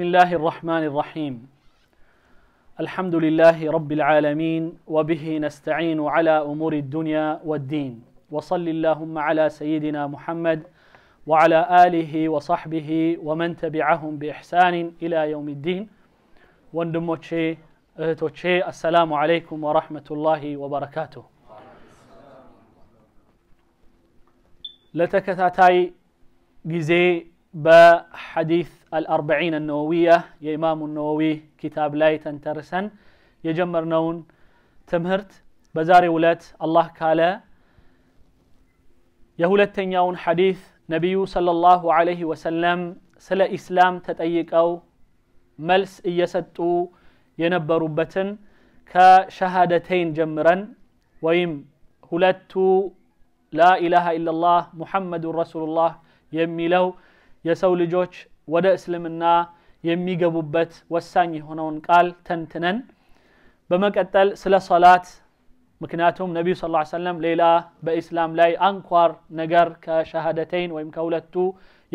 بسم الله الرحمن الرحيم الحمد لله رب العالمين وبه نستعين على امور الدنيا والدين وصل اللهم على سيدنا محمد وعلى اله وصحبه ومن تبعهم باحسان الى يوم الدين وندموتشي السلام عليكم ورحمه الله وبركاته لتكتاتاي جزي بحديث الأربعين النووية يا إمام النووي كتاب لاي تنترسن يجمر نون تمهرت بزاري ولات الله كالا يهولت تنياون حديث نبي صلى الله عليه وسلم سلا إسلام تتأيك أو ملس إيسدو ينبر بتن كشهادتين جمرا ويم هلت لا إله إلا الله محمد رسول الله يميلو يسول جوش ወደ እስልምና የሚገቡበት ወሳኝ የሆነውን ቃል ተንትነን በመቀጠል ስለ ሶላት ምክንያቱም ነቢዩ ስ ሰለም ሌላ በኢስላም ላይ አንኳር ነገር ከሸሃደተይን ወይም ከሁለቱ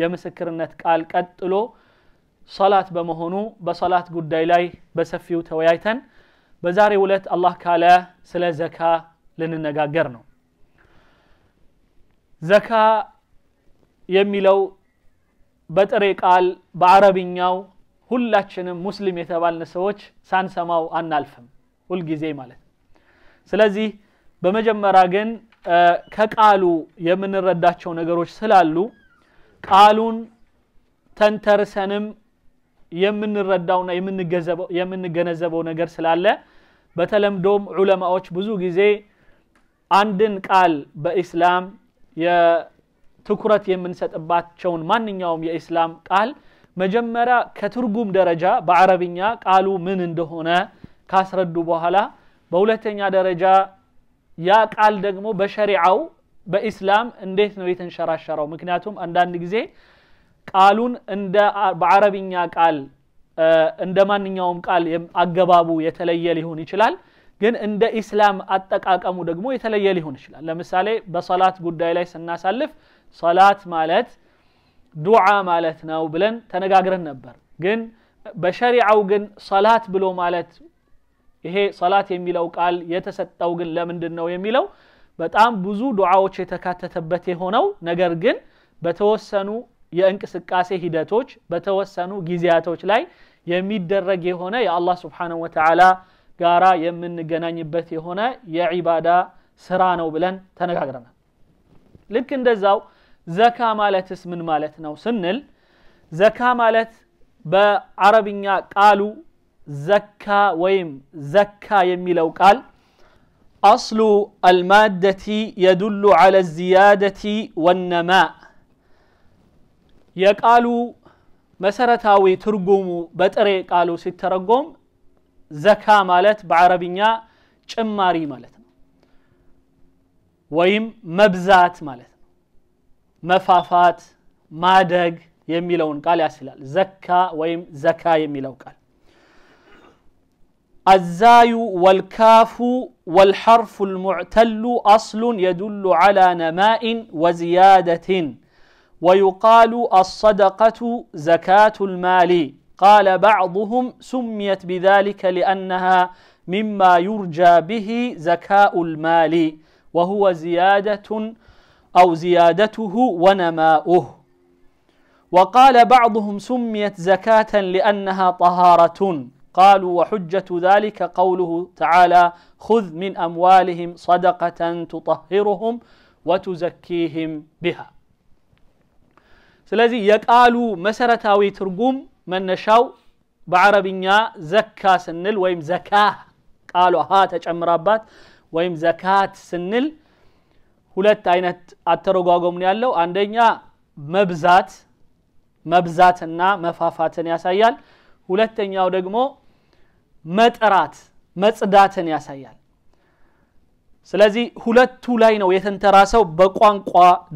የምስክርነት ቃል ቀጥሎ ሶላት በመሆኑ በሶላት ጉዳይ ላይ በሰፊው ተወያይተን በዛሬ ዕለት አላህ ካለ ስለ ዘካ ልንነጋገር ነው ዘካ የሚለው በጥሬ ቃል በአረብኛው ሁላችንም ሙስሊም የተባልን ሰዎች ሳንሰማው አናልፍም ሁልጊዜ ማለት ነው። ስለዚህ በመጀመሪያ ግን ከቃሉ የምንረዳቸው ነገሮች ስላሉ ቃሉን ተንተርሰንም የምንረዳውና የምንገነዘበው ነገር ስላለ በተለምዶም ዑለማዎች ብዙ ጊዜ አንድን ቃል በኢስላም ትኩረት የምንሰጥባቸውን ማንኛውም የኢስላም ቃል መጀመሪያ ከትርጉም ደረጃ በአረብኛ ቃሉ ምን እንደሆነ ካስረዱ በኋላ በሁለተኛ ደረጃ ያ ቃል ደግሞ በሸሪዓው በኢስላም እንዴት ነው የተንሸራሸረው ምክንያቱም አንዳንድ ጊዜ ቃሉን እንደ በአረብኛ ቃል እንደ ማንኛውም ቃል አገባቡ የተለየ ሊሆን ይችላል ግን እንደ ኢስላም አጠቃቀሙ ደግሞ የተለየ ሊሆን ይችላል ለምሳሌ በሰላት ጉዳይ ላይ ስናሳልፍ ሰላት ማለት ዱዓ ማለት ነው ብለን ተነጋግረን ነበር ግን በሸሪዓው ግን ሰላት ብሎ ማለት ይሄ ሰላት የሚለው ቃል የተሰጠው ግን ለምንድን ነው የሚለው በጣም ብዙ ዱዓዎች የተካተተበት የሆነው ነገር ግን በተወሰኑ የእንቅስቃሴ ሂደቶች በተወሰኑ ጊዜያቶች ላይ የሚደረግ የሆነ የአላህ ስብሓንሁ ወተዓላ ጋራ የምንገናኝበት የሆነ የዒባዳ ስራ ነው ብለን ተነጋግረናል ልክ እንደዛው زكا مالت اسم نو سنل زكا مالت با بعربي قالوا زكا ويم زكا يميلو قال أصل المادة يدل على الزيادة والنماء يقالوا መሰረታዊ ትርጉሙ በጥሬ ቃሉ ሲተረጎም ዘካ ማለት በአረብኛ ጭማሪ ማለት ነው ወይም መብዛት ማለት ነው مفافات መፋፋት ማደግ የሚለውን ቃል ያስላል ዘካ ወይም ዘካ የሚለው قال الزاي والكاف والحرف المعتل أصل يدل على نماء وزيادة ويقال الصدقة زكاة المال قال بعضهم سميت بذلك لأنها مما يرجى به زكاء المال وهو زيادة أو زيادته ونماؤه وقال بعضهم سميت زكاة لأنها طهارة قالوا وحجة ذلك قوله تعالى خذ من أموالهم صدقة تطهرهم وتزكيهم بها سلازي يقالوا مسرتاوي ترقوم من نشاو بعربية زكا سنل ويم زكاة قالوا هات أمرابات ويم زكاة سنل ሁለት አይነት አተረጓጎም ነው ያለው አንደኛ መብዛት መብዛትና መፋፋትን ያሳያል ሁለተኛው ደግሞ መጥራት መጽዳትን ያሳያል ስለዚህ ሁለቱ ላይ ነው የተንተራሰው በቋንቋ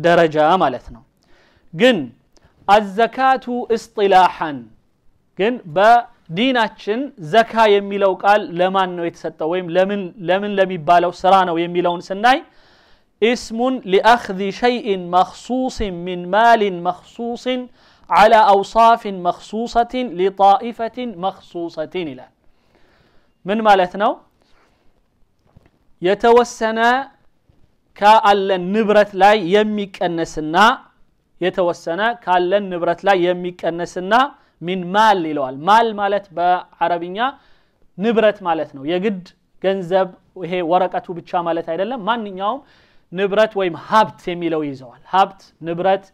ደረጃ ማለት ነው ግን አዘካቱ እስጢላሐን ግን በዲናችን ዘካ የሚለው ቃል ለማን ነው የተሰጠው ወይም ለምን ለሚባለው ስራ ነው የሚለውን ስናይ اسم لأخذ شيء مخصوص من مال مخصوص على أوصاف مخصوصة لطائفة مخصوصة له من مال أثنو يتوسنا كألن نبرة لا يميك النسنا يتوسنا كألن نبرة لا يميك النسنا من مال للوال مال مالت بعربية نبرة مالتنا يجد جنزب وهي ورقة ወረቀቱ ብቻ ማለት ما ማንኛውም ንብረት ወይም ሀብት የሚለው ይዘዋል ሀብት ንብረት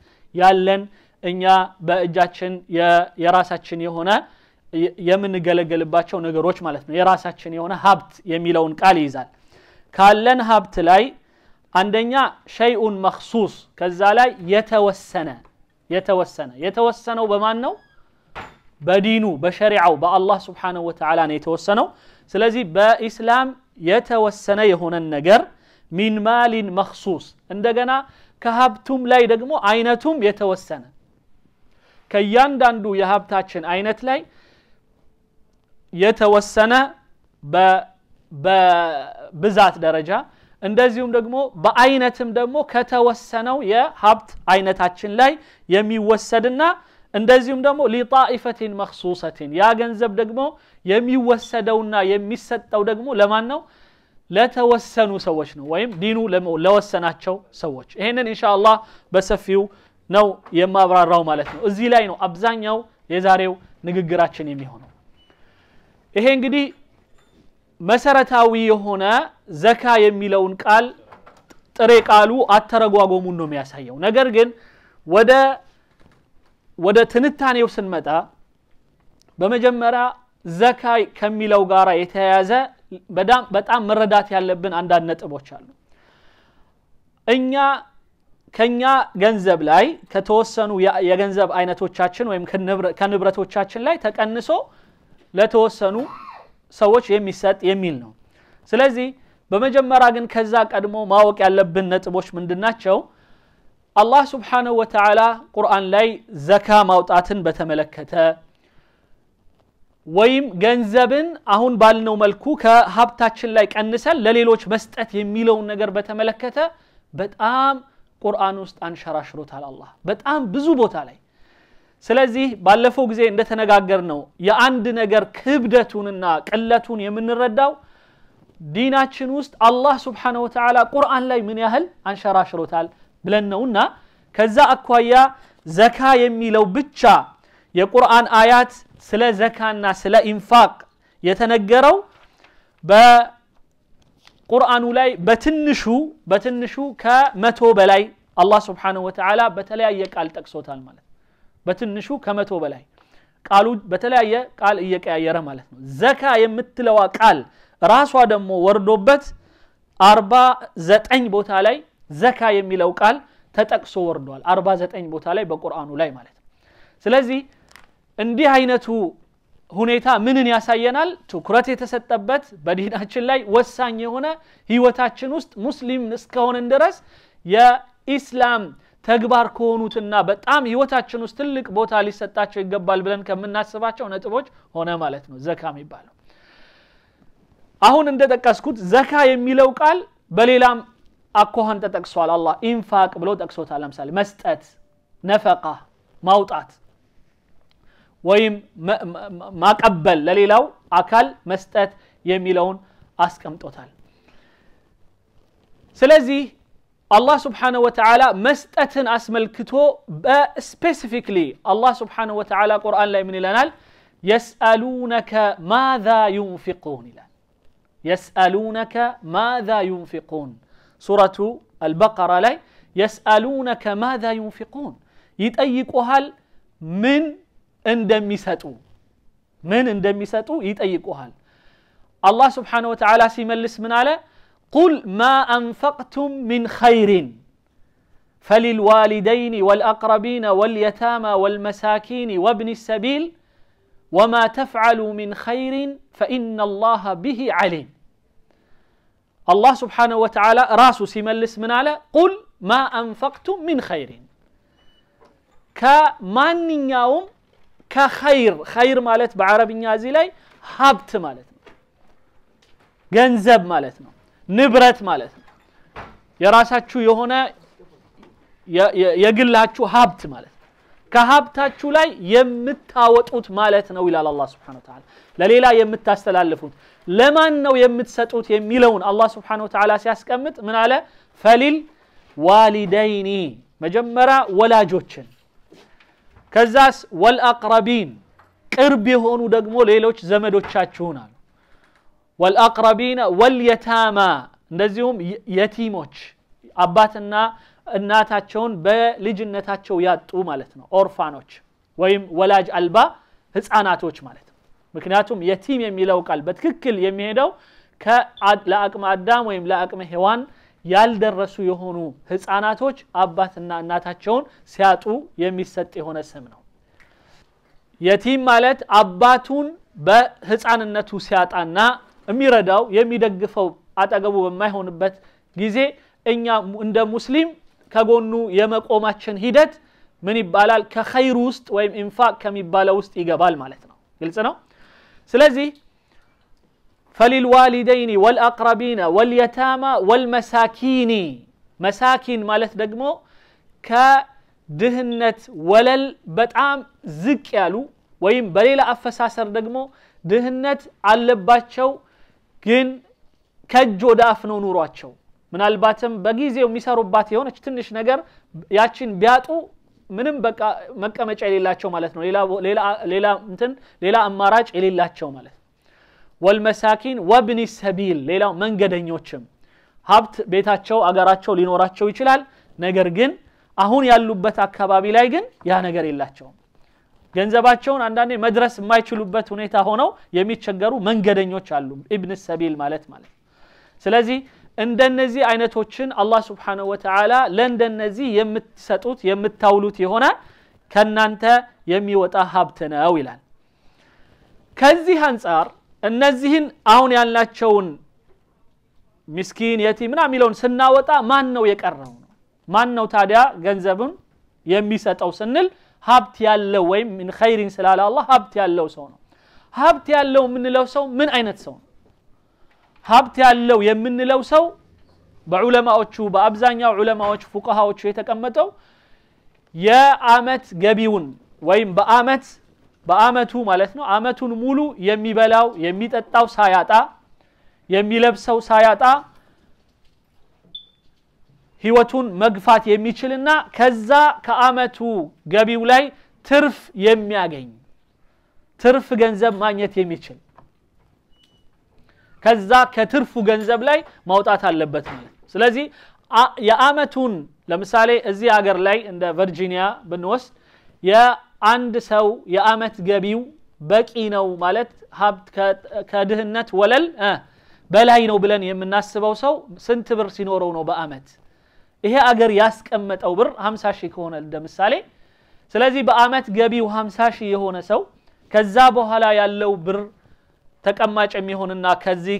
ያለን እኛ በእጃችን የራሳችን የሆነ የምንገለገልባቸው ነገሮች ማለት ነው የራሳችን የሆነ ሀብት የሚለውን ቃል ይይዛል ካለን ሀብት ላይ አንደኛ ሸይኡን መክሱስ ከዛ ላይ የተወሰነ የተወሰነ የተወሰነው በማን ነው በዲኑ በሸሪዓው በአላህ ስብሓንሁ ወተላ ነው የተወሰነው ስለዚህ በኢስላም የተወሰነ የሆነን ነገር ሚን ማሊን መክሱስ እንደገና ከሀብቱም ላይ ደግሞ አይነቱም የተወሰነ ከእያንዳንዱ የሀብታችን አይነት ላይ የተወሰነ በብዛት ደረጃ እንደዚሁም ደግሞ በአይነትም ደግሞ ከተወሰነው የሀብት አይነታችን ላይ የሚወሰድና እንደዚሁም ደግሞ ሊጣኢፈቲን መክሱሰቲን ያ ገንዘብ ደግሞ የሚወሰደውና የሚሰጠው ደግሞ ለማን ነው ለተወሰኑ ሰዎች ነው ወይም ዲኑ ለወሰናቸው ሰዎች ይህንን እንሻ በሰፊው ነው የማብራራው ማለት ነው እዚህ ላይ ነው አብዛኛው የዛሬው ንግግራችን የሚሆነው ይሄ እንግዲህ መሰረታዊ የሆነ ዘካ የሚለውን ቃል ጥሬ ቃሉ አተረጓጎሙን ነው የሚያሳየው ነገር ግን ወደ ወደ ትንታኔው ስንመጣ በመጀመሪያ ዘካ ከሚለው ጋር የተያያዘ በጣም መረዳት ያለብን አንዳንድ ነጥቦች አሉ እኛ ከኛ ገንዘብ ላይ ከተወሰኑ የገንዘብ አይነቶቻችን ወይም ከንብረቶቻችን ላይ ተቀንሶ ለተወሰኑ ሰዎች የሚሰጥ የሚል ነው ስለዚህ በመጀመሪያ ግን ከዛ ቀድሞ ማወቅ ያለብን ነጥቦች ምንድናቸው አላህ ስብሓንሁ ወተላ ቁርአን ላይ ዘካ ማውጣትን በተመለከተ ወይም ገንዘብን አሁን ባልነው መልኩ ከሀብታችን ላይ ቀንሰን ለሌሎች መስጠት የሚለውን ነገር በተመለከተ በጣም ቁርአን ውስጥ አንሸራሽሮታል አላህ በጣም ብዙ ቦታ ላይ ስለዚህ ባለፈው ጊዜ እንደተነጋገር ነው የአንድ ነገር ክብደቱንና ቅለቱን የምንረዳው ዲናችን ውስጥ አላህ ስብሓነ ወተዓላ ቁርአን ላይ ምን ያህል አንሸራሽሮታል ብለን ነውና ከዛ አኳያ ዘካ የሚለው ብቻ የቁርአን አያት ስለ ዘካና ስለ ኢንፋቅ የተነገረው በቁርአኑ ላይ በትንሹ በትንሹ ከመቶ በላይ አላህ ስብሓንሁ ወተዓላ በተለያየ ቃል ጠቅሶታል ማለት ነው በትንሹ ከመቶ በላይ ቃሉ በተለያየ ቃል እየቀያየረ ማለት ነው ዘካ የምትለዋ ቃል ራሷ ደግሞ ወርዶበት አርባ ዘጠኝ ቦታ ላይ ዘካ የሚለው ቃል ተጠቅሶ ወርዷል አርባ ዘጠኝ ቦታ ላይ በቁርአኑ ላይ ማለት ነው ስለዚህ እንዲህ አይነቱ ሁኔታ ምንን ያሳየናል ትኩረት የተሰጠበት በዲናችን ላይ ወሳኝ የሆነ ህይወታችን ውስጥ ሙስሊም እስከሆንን ድረስ የኢስላም ተግባር ከሆኑትና በጣም ህይወታችን ውስጥ ትልቅ ቦታ ሊሰጣቸው ይገባል ብለን ከምናስባቸው ነጥቦች ሆነ ማለት ነው ዘካ የሚባለው አሁን እንደጠቀስኩት ዘካ የሚለው ቃል በሌላም አኳኋን ተጠቅሷል አላህ ኢንፋቅ ብሎ ጠቅሶታል ለምሳሌ መስጠት ነፈቃ ማውጣት ويم ما قبل لليلو أكل مستت يميلون أسكم توتال سلازي الله سبحانه وتعالى مستت أسم الكتو با specifically الله سبحانه وتعالى قرآن لا من الأنال يسألونك ماذا ينفقون لا يسألونك ماذا ينفقون سورة البقرة لي يسألونك ماذا ينفقون يتأيقها من እንደሚሰጡ ምን እንደሚሰጡ ይጠይቁሃል አላህ ስብሓን ወተዓላ ሲመልስ ምን አለ ቁል ማ አንፈቅቱም ምን ኸይሪን فللوالدين والأقربين واليتامى والمساكين وابن السبيل وما تفعلوا من خير فإن الله به عليم الله سبحانه وتعالى راسه سيملس من على قل ما أنفقتم من خير يوم ከኸይር ኸይር ማለት በአረብኛ እዚህ ላይ ሀብት ማለት ነው ገንዘብ ማለት ነው ንብረት ማለት ነው የራሳችሁ የሆነ የግላችሁ ሀብት ማለት ነው ከሀብታችሁ ላይ የምታወጡት ማለት ነው ይላል አላ ስብሓን ተዓላ ለሌላ የምታስተላልፉት ለማን ነው የምትሰጡት የሚለውን አላ ስብሓን ተዓላ ሲያስቀምጥ ምን አለ ፈሊል ዋሊደይኒ መጀመሪያ ወላጆችን ከዛስ ወልአቅረቢን ቅርብ የሆኑ ደግሞ ሌሎች ዘመዶቻችሁን አሉ ወልአቅረቢን ወልየታማ እንደዚሁም የቲሞች አባትና እናታቸውን በልጅነታቸው ያጡ ማለት ነው ኦርፋኖች ወይም ወላጅ አልባ ህፃናቶች ማለት ነው ምክንያቱም የቲም የሚለው ቃል በትክክል የሚሄደው ለአቅመ አዳም ወይም ለአቅመ ሔዋን ያልደረሱ የሆኑ ህፃናቶች አባትና እናታቸውን ሲያጡ የሚሰጥ የሆነ ስም ነው የቲም ማለት አባቱን በህፃንነቱ ሲያጣና የሚረዳው የሚደግፈው አጠገቡ በማይሆንበት ጊዜ እኛ እንደ ሙስሊም ከጎኑ የመቆማችን ሂደት ምን ይባላል ከኸይሩ ውስጥ ወይም ኢንፋቅ ከሚባለው ውስጥ ይገባል ማለት ነው ግልጽ ነው ስለዚህ ፈሊልዋሊደይኒ ወልአቅረቢነ ወልየታማ ወልመሳኪኒ መሳኪን ማለት ደግሞ ከድህነት ወለል በጣም ዝቅ ያሉ ወይም በሌላ አፈሳሰር ደግሞ ድህነት አለባቸው ግን ከእጅ ወደ አፍ ነው ኑሯቸው ምናልባትም በጊዜው የሚሰሩባት የሆነች ትንሽ ነገር ያችን ቢያጡ ምንም በቃ መቀመጫ የሌላቸው ማለት ነው ሌላ እንትን ሌላ አማራጭ የሌላቸው ማለት ነው ወልመሳኪን ወብኒ ሰቢል ሌላው መንገደኞችም ሀብት ቤታቸው አገራቸው ሊኖራቸው ይችላል ነገር ግን አሁን ያሉበት አካባቢ ላይ ግን ያ ነገር የላቸውም ገንዘባቸውን አንዳንዴ መድረስ የማይችሉበት ሁኔታ ሆነው የሚቸገሩ መንገደኞች አሉ ኢብን ሰቢል ማለት ማለት ስለዚህ እንደነዚህ አይነቶችን አላህ ስብሓንሁ ወተዓላ ለእንደነዚህ የምትሰጡት የምታውሉት ይሆናል ከናንተ የሚወጣ ሀብት ነው ይላል ከዚህ አንጻር እነዚህን አሁን ያላቸውን ሚስኪን የቲ ምናምን የሚለውን ስናወጣ ማን ነው የቀረው ነው ማን ነው ታዲያ ገንዘቡን የሚሰጠው ስንል ሀብት ያለው ወይም ምን ኸይሪን ስላለ አላህ ሀብት ያለው ሰው ነው ሀብት ያለው የምንለው ሰው ምን አይነት ሰው ነው ሀብት ያለው የምንለው ሰው በዑለማዎቹ በአብዛኛው ዑለማዎች ፉቀሃዎቹ የተቀመጠው የአመት ገቢውን ወይም በአመት በአመቱ ማለት ነው አመቱን ሙሉ የሚበላው የሚጠጣው ሳያጣ የሚለብሰው ሳያጣ ህይወቱን መግፋት የሚችልና ከዛ ከአመቱ ገቢው ላይ ትርፍ የሚያገኝ ትርፍ ገንዘብ ማግኘት የሚችል ከዛ ከትርፉ ገንዘብ ላይ ማውጣት አለበት ማለት ስለዚህ የአመቱን ለምሳሌ እዚህ አገር ላይ እንደ ቨርጂኒያ ብንወስድ አንድ ሰው የአመት ገቢው በቂ ነው ማለት ሀብት ከድህነት ወለል በላይ ነው ብለን የምናስበው ሰው ስንት ብር ሲኖረው ነው በአመት ይሄ አገር ያስቀመጠው ብር 50 ሺህ ከሆነ ለምሳሌ ስለዚህ በአመት ገቢው 50 ሺህ የሆነ ሰው ከዛ በኋላ ያለው ብር ተቀማጭ የሚሆንና ከዚህ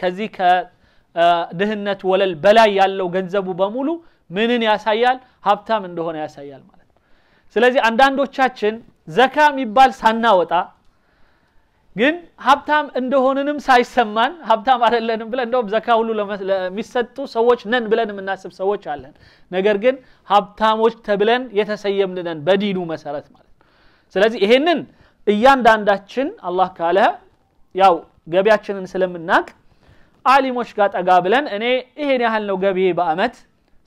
ከዚህ ከድህነት ወለል በላይ ያለው ገንዘቡ በሙሉ ምንን ያሳያል ሀብታም እንደሆነ ያሳያል ማለት ስለዚህ አንዳንዶቻችን ዘካ የሚባል ሳናወጣ ግን ሀብታም እንደሆንንም ሳይሰማን ሀብታም አይደለንም ብለን እንደውም ዘካ ሁሉ ለሚሰጡ ሰዎች ነን ብለን የምናስብ ሰዎች አለን ነገር ግን ሀብታሞች ተብለን የተሰየምንነን በዲኑ መሰረት ማለት ስለዚህ ይሄንን እያንዳንዳችን አላህ ካለ ያው ገቢያችንን ስለምናቅ አሊሞች ጋር ጠጋ ብለን እኔ ይሄን ያህል ነው ገቢ በአመት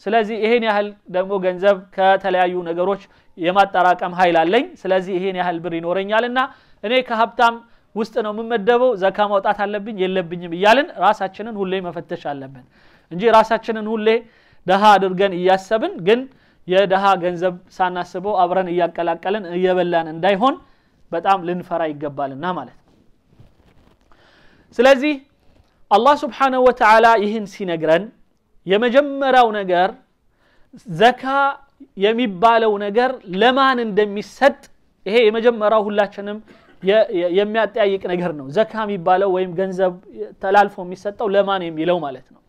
ስለዚህ ይሄን ያህል ደግሞ ገንዘብ ከተለያዩ ነገሮች የማጠራቀም ኃይል አለኝ ስለዚህ ይሄን ያህል ብር ይኖረኛልና እኔ ከሀብታም ውስጥ ነው የምመደበው ዘካ ማውጣት አለብኝ የለብኝም እያልን ራሳችንን ሁሌ መፈተሽ አለብን እንጂ ራሳችንን ሁሌ ደሃ አድርገን እያሰብን ግን የደሃ ገንዘብ ሳናስበው አብረን እያቀላቀልን እየበላን እንዳይሆን በጣም ልንፈራ ይገባልና ማለት ነው ስለዚህ አላህ ስብሓነሁ ወተዓላ ይህን ሲነግረን የመጀመሪያው ነገር ዘካ የሚባለው ነገር ለማን እንደሚሰጥ ይሄ የመጀመሪያው ሁላችንም የሚያጠያይቅ ነገር ነው ዘካ የሚባለው ወይም ገንዘብ ተላልፎ የሚሰጠው ለማን የሚለው ማለት ነው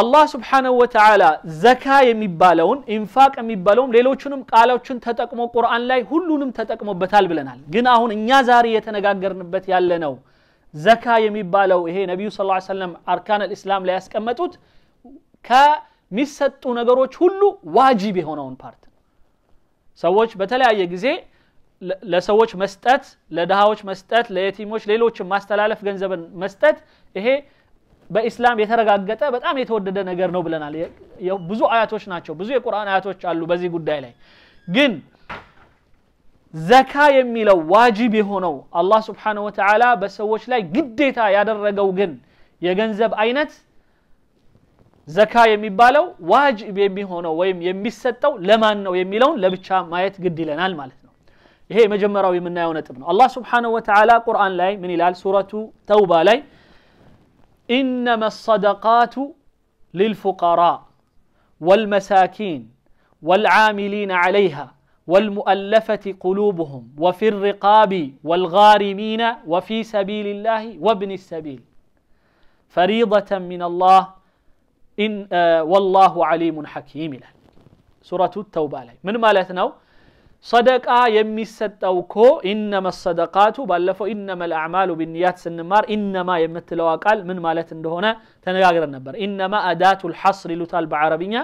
አላህ ስብሓነሁ ወተዓላ ዘካ የሚባለውን ኢንፋቅ የሚባለውም ሌሎቹንም ቃሎችን ተጠቅሞ ቁርአን ላይ ሁሉንም ተጠቅሞበታል ብለናል ግን አሁን እኛ ዛሬ የተነጋገርንበት ያለ ነው ዘካ የሚባለው ይሄ ነቢዩ ስ ሰለም አርካን ልእስላም ላይ ያስቀመጡት የሚሰጡ ነገሮች ሁሉ ዋጅብ የሆነውን ፓርት ነው ሰዎች በተለያየ ጊዜ ለሰዎች መስጠት ለድሃዎች መስጠት ለየቲሞች ሌሎችን ማስተላለፍ ገንዘብን መስጠት ይሄ በኢስላም የተረጋገጠ በጣም የተወደደ ነገር ነው ብለናል ብዙ አያቶች ናቸው ብዙ የቁርአን አያቶች አሉ በዚህ ጉዳይ ላይ ግን ዘካ የሚለው ዋጅብ የሆነው አላህ ስብሓንሁ ወተላ በሰዎች ላይ ግዴታ ያደረገው ግን የገንዘብ አይነት زكاة يميبالو واجب يميهونو ويم يميستو لمانو يميلون لبچا ما يتقدي لنا المالتنو يهي مجمراو يمنا يونتبنو الله سبحانه وتعالى قرآن لاي من إلال سورة توبة لاي إنما الصدقات للفقراء والمساكين والعاملين عليها والمؤلفة قلوبهم وفي الرقاب والغارمين وفي سبيل الله وابن السبيل فريضة من الله ኢን ወላሁ ዓሊሙን ሐኪም ይላል ሱረቱ ተውባ ላይ ምን ማለት ነው ሰደቃ የሚሰጠው እኮ ኢነመ ሰደቃቱ ባለፈው ኢነመ ልአዕማሉ ቢንያት ስንማር ኢነማ የምትለዋ ቃል ምን ማለት እንደሆነ ተነጋግረን ነበር ኢነማ አዳቱ ልሐስር ይሉታል በአረብኛ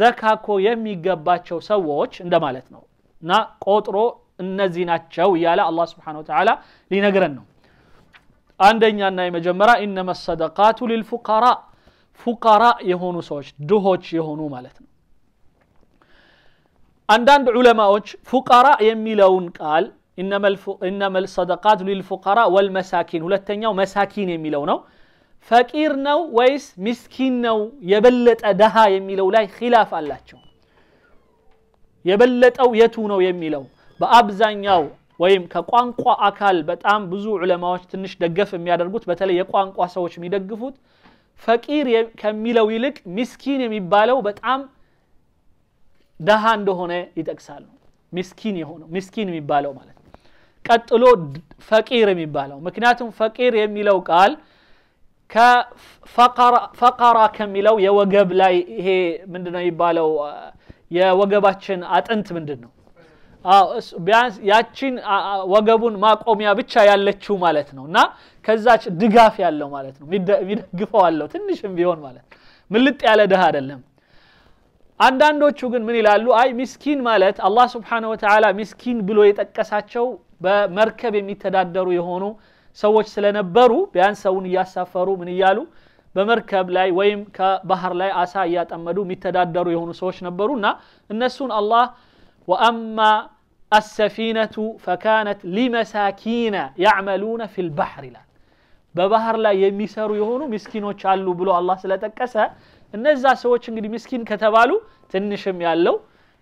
ዘካኮ የሚገባቸው ሰዎች እንደማለት ነው እና ቆጥሮ እነዚህ ናቸው እያለ አላህ ስብሓን ወተላ ሊነግረን ነው አንደኛና የመጀመሪያ ኢነመ ሰደቃቱ ሊልፉቃራ ፉቃራ የሆኑ ሰዎች ድሆች የሆኑ ማለት ነው አንዳንድ ዑለማዎች ፉቃራ የሚለውን ቃል ኢነመል ሰደቃት ሊልፉቃራ ወልመሳኪን ሁለተኛው መሳኪን የሚለው ነው ፈቂር ነው ወይስ ሚስኪን ነው የበለጠ ደሃ የሚለው ላይ ኪላፍ አላቸው የበለጠው የቱ ነው የሚለው በአብዛኛው ወይም ከቋንቋ አካል በጣም ብዙ ዑለማዎች ትንሽ ደገፍ የሚያደርጉት በተለይ የቋንቋ ሰዎች የሚደግፉት ፈቂር ከሚለው ይልቅ ሚስኪን የሚባለው በጣም ደሃ እንደሆነ ይጠቅሳሉ ሚስኪን የሆነው ሚስኪን የሚባለው ማለት ቀጥሎ ፈቂር የሚባለው ምክንያቱም ፈቂር የሚለው ቃል ከፈቀራ ከሚለው የወገብ ላይ ይሄ ምንድነው የሚባለው የወገባችን አጥንት ምንድን ነው ቢያንስ ያቺን ወገቡን ማቆሚያ ብቻ ያለችው ማለት ነው እና ከዛች ድጋፍ ያለው ማለት ነው የሚደግፈው አለው ትንሽም ቢሆን ማለት ምልጥ ያለ ድሃ አይደለም አንዳንዶቹ ግን ምን ይላሉ አይ ሚስኪን ማለት አላህ ስብሓንሁ ወተላ ሚስኪን ብሎ የጠቀሳቸው በመርከብ የሚተዳደሩ የሆኑ ሰዎች ስለነበሩ ቢያንስ ሰውን እያሳፈሩ ምን እያሉ በመርከብ ላይ ወይም ከባህር ላይ አሳ እያጠመዱ የሚተዳደሩ የሆኑ ሰዎች ነበሩ እና እነሱን አላህ ወአማ السفينة فكانت لمساكين يعملون في البحر لا ببحر لا يمسر يهونو مسكين وشالو بلو الله سلا تكسا النزا سوچ انگدي مسكين كتبالو تنشم يالو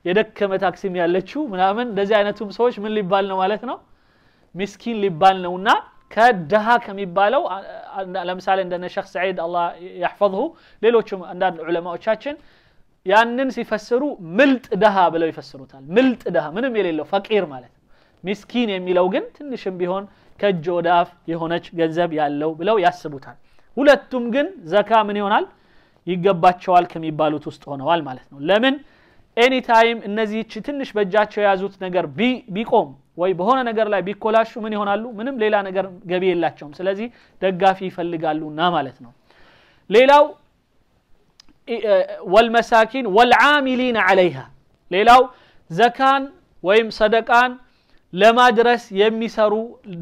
يدك كما تاكسيم يالچو منامن دزي عينتهم سوچ من لبالنا مالتنا مسكين لبالنا ونا كدها كم يبالو على عندنا شخص عيد الله يحفظه ليلو عند العلماء وشاچن ያንን ሲፈስሩ ምልጥ ደሃ ብለው ይፈስሩታል። ምልጥ ደሃ ምንም የሌለው ፈቂር ማለት ነው። ሚስኪን የሚለው ግን ትንሽም ቢሆን ከእጅ ወደ አፍ የሆነች ገንዘብ ያለው ብለው ያስቡታል። ሁለቱም ግን ዘካ ምን ይሆናል ይገባቸዋል ከሚባሉት ውስጥ ሆነዋል ማለት ነው። ለምን ኤኒታይም እነዚህች ትንሽ በእጃቸው የያዙት ነገር ቢቆም ወይ በሆነ ነገር ላይ ቢኮላሹ ምን ይሆናሉ? ምንም ሌላ ነገር ገቢ የላቸውም። ስለዚህ ደጋፊ ይፈልጋሉና ማለት ነው። ሌላው ወልመሳኪን ወልዓሚሊን አለይሃ ሌላው ዘካን ወይም ሰደቃን ለማድረስ የሚሰሩ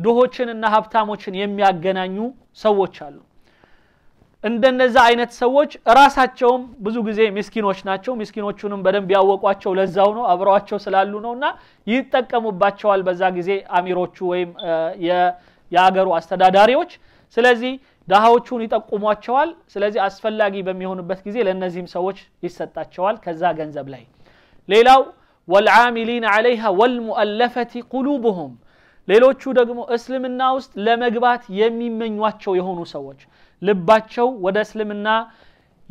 ድሆችንና ሀብታሞችን የሚያገናኙ ሰዎች አሉ እንደነዛ አይነት ሰዎች ራሳቸውም ብዙ ጊዜ ምስኪኖች ናቸው ምስኪኖቹንም በደንብ ያወቋቸው ለዛው ነው አብረዋቸው ስላሉ ነው እና ይጠቀሙባቸዋል በዛ ጊዜ አሚሮቹ ወይም የአገሩ አስተዳዳሪዎች ስለዚህ ደሃዎቹን ይጠቁሟቸዋል ስለዚህ አስፈላጊ በሚሆኑበት ጊዜ ለእነዚህም ሰዎች ይሰጣቸዋል ከዛ ገንዘብ ላይ ሌላው ወልዓሚሊን አለይሃ ወልሙአለፈቲ ቁሉብሁም ሌሎቹ ደግሞ እስልምና ውስጥ ለመግባት የሚመኟቸው የሆኑ ሰዎች ልባቸው ወደ እስልምና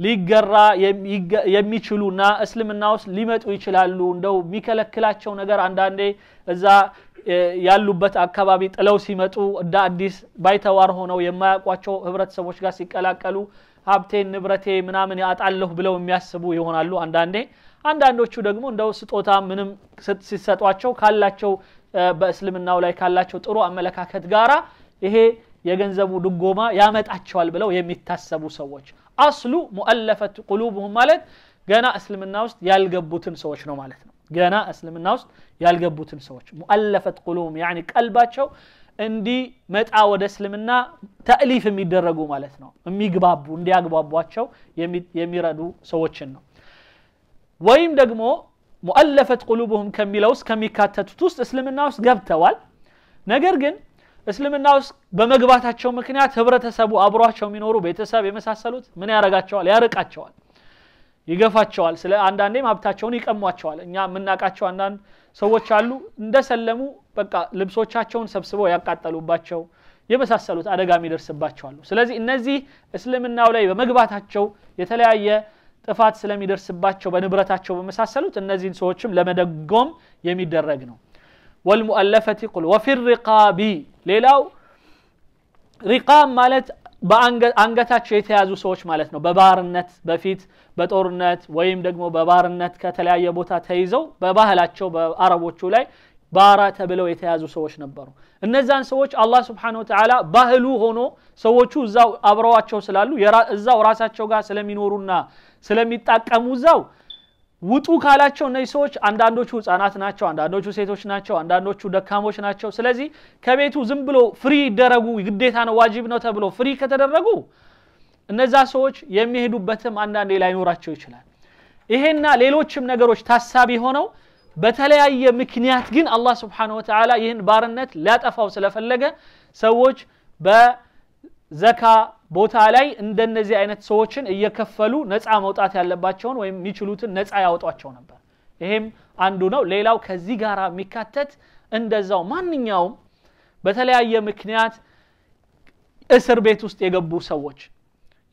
ሊገራ የሚችሉና እስልምና ውስጥ ሊመጡ ይችላሉ እንደው የሚከለክላቸው ነገር አንዳንዴ እዛ ያሉበት አካባቢ ጥለው ሲመጡ እንደ አዲስ ባይተዋር ሆነው የማያውቋቸው ህብረተሰቦች ጋር ሲቀላቀሉ ሀብቴን ንብረቴ ምናምን ያጣለሁ ብለው የሚያስቡ ይሆናሉ አንዳንዴ አንዳንዶቹ ደግሞ እንደው ስጦታ ምንም ሲሰጧቸው ካላቸው በእስልምናው ላይ ካላቸው ጥሩ አመለካከት ጋራ ይሄ የገንዘቡ ድጎማ ያመጣቸዋል ብለው የሚታሰቡ ሰዎች አስሉ ሙአለፈት ቁሉብሁም ማለት ገና እስልምና ውስጥ ያልገቡትን ሰዎች ነው ማለት ነው ገና እስልምና ውስጥ ያልገቡትን ሰዎች ሙአለፈት ቁሉብም ያኒ ቀልባቸው እንዲመጣ ወደ እስልምና ተእሊፍ የሚደረጉ ማለት ነው የሚግባቡ እንዲያግባቧቸው የሚረዱ ሰዎችን ነው ወይም ደግሞ ሙአለፈት ቁሉብሁም ከሚለው ውስጥ ከሚካተቱት ውስጥ እስልምና ውስጥ ገብተዋል ነገር ግን እስልምና ውስጥ በመግባታቸው ምክንያት ህብረተሰቡ አብሯቸው የሚኖሩ ቤተሰብ የመሳሰሉት ምን ያረጋቸዋል ያርቃቸዋል ይገፋቸዋል ስለ አንዳንዴም ሀብታቸውን ይቀሟቸዋል እኛ የምናውቃቸው አንዳንድ ሰዎች አሉ እንደሰለሙ በቃ ልብሶቻቸውን ሰብስበው ያቃጠሉባቸው የመሳሰሉት አደጋ የሚደርስባቸዋሉ። ስለዚህ እነዚህ እስልምናው ላይ በመግባታቸው የተለያየ ጥፋት ስለሚደርስባቸው በንብረታቸው በመሳሰሉት እነዚህን ሰዎችም ለመደጎም የሚደረግ ነው والمؤلفة قل وفي الرقاب ليلو رقاب مالت بانغتا شيء تيازو سوش نو ببار النت بفيت بتور النت ويم دقمو ببار النت كتلا يبوتا تيزو ببهلا تشو بأربو تشولاي بارا تبلو يتيازو سوش نبرو النزان سوش الله سبحانه وتعالى بهلو هونو سوشو زاو أبروات شو سلالو يرا زاو راسات شو غا سلمي نورونا سلمي تاك أمو زاو ውጡ ካላቸው እነዚህ ሰዎች አንዳንዶቹ ህጻናት ናቸው፣ አንዳንዶቹ ሴቶች ናቸው፣ አንዳንዶቹ ደካሞች ናቸው። ስለዚህ ከቤቱ ዝም ብሎ ፍሪ ይደረጉ ግዴታ ነው ዋጅብ ነው ተብሎ ፍሪ ከተደረጉ እነዛ ሰዎች የሚሄዱበትም አንዳንዴ ላይኖራቸው ይችላል። ይሄና ሌሎችም ነገሮች ታሳቢ ሆነው በተለያየ ምክንያት ግን አላህ ስብሓነሁ ወተዓላ ይህን ባርነት ሊያጠፋው ስለፈለገ ሰዎች በዘካ ቦታ ላይ እንደነዚህ አይነት ሰዎችን እየከፈሉ ነፃ መውጣት ያለባቸውን ወይም የሚችሉትን ነፃ ያወጧቸው ነበር ይሄም አንዱ ነው ሌላው ከዚህ ጋር የሚካተት እንደዛው ማንኛውም በተለያየ ምክንያት እስር ቤት ውስጥ የገቡ ሰዎች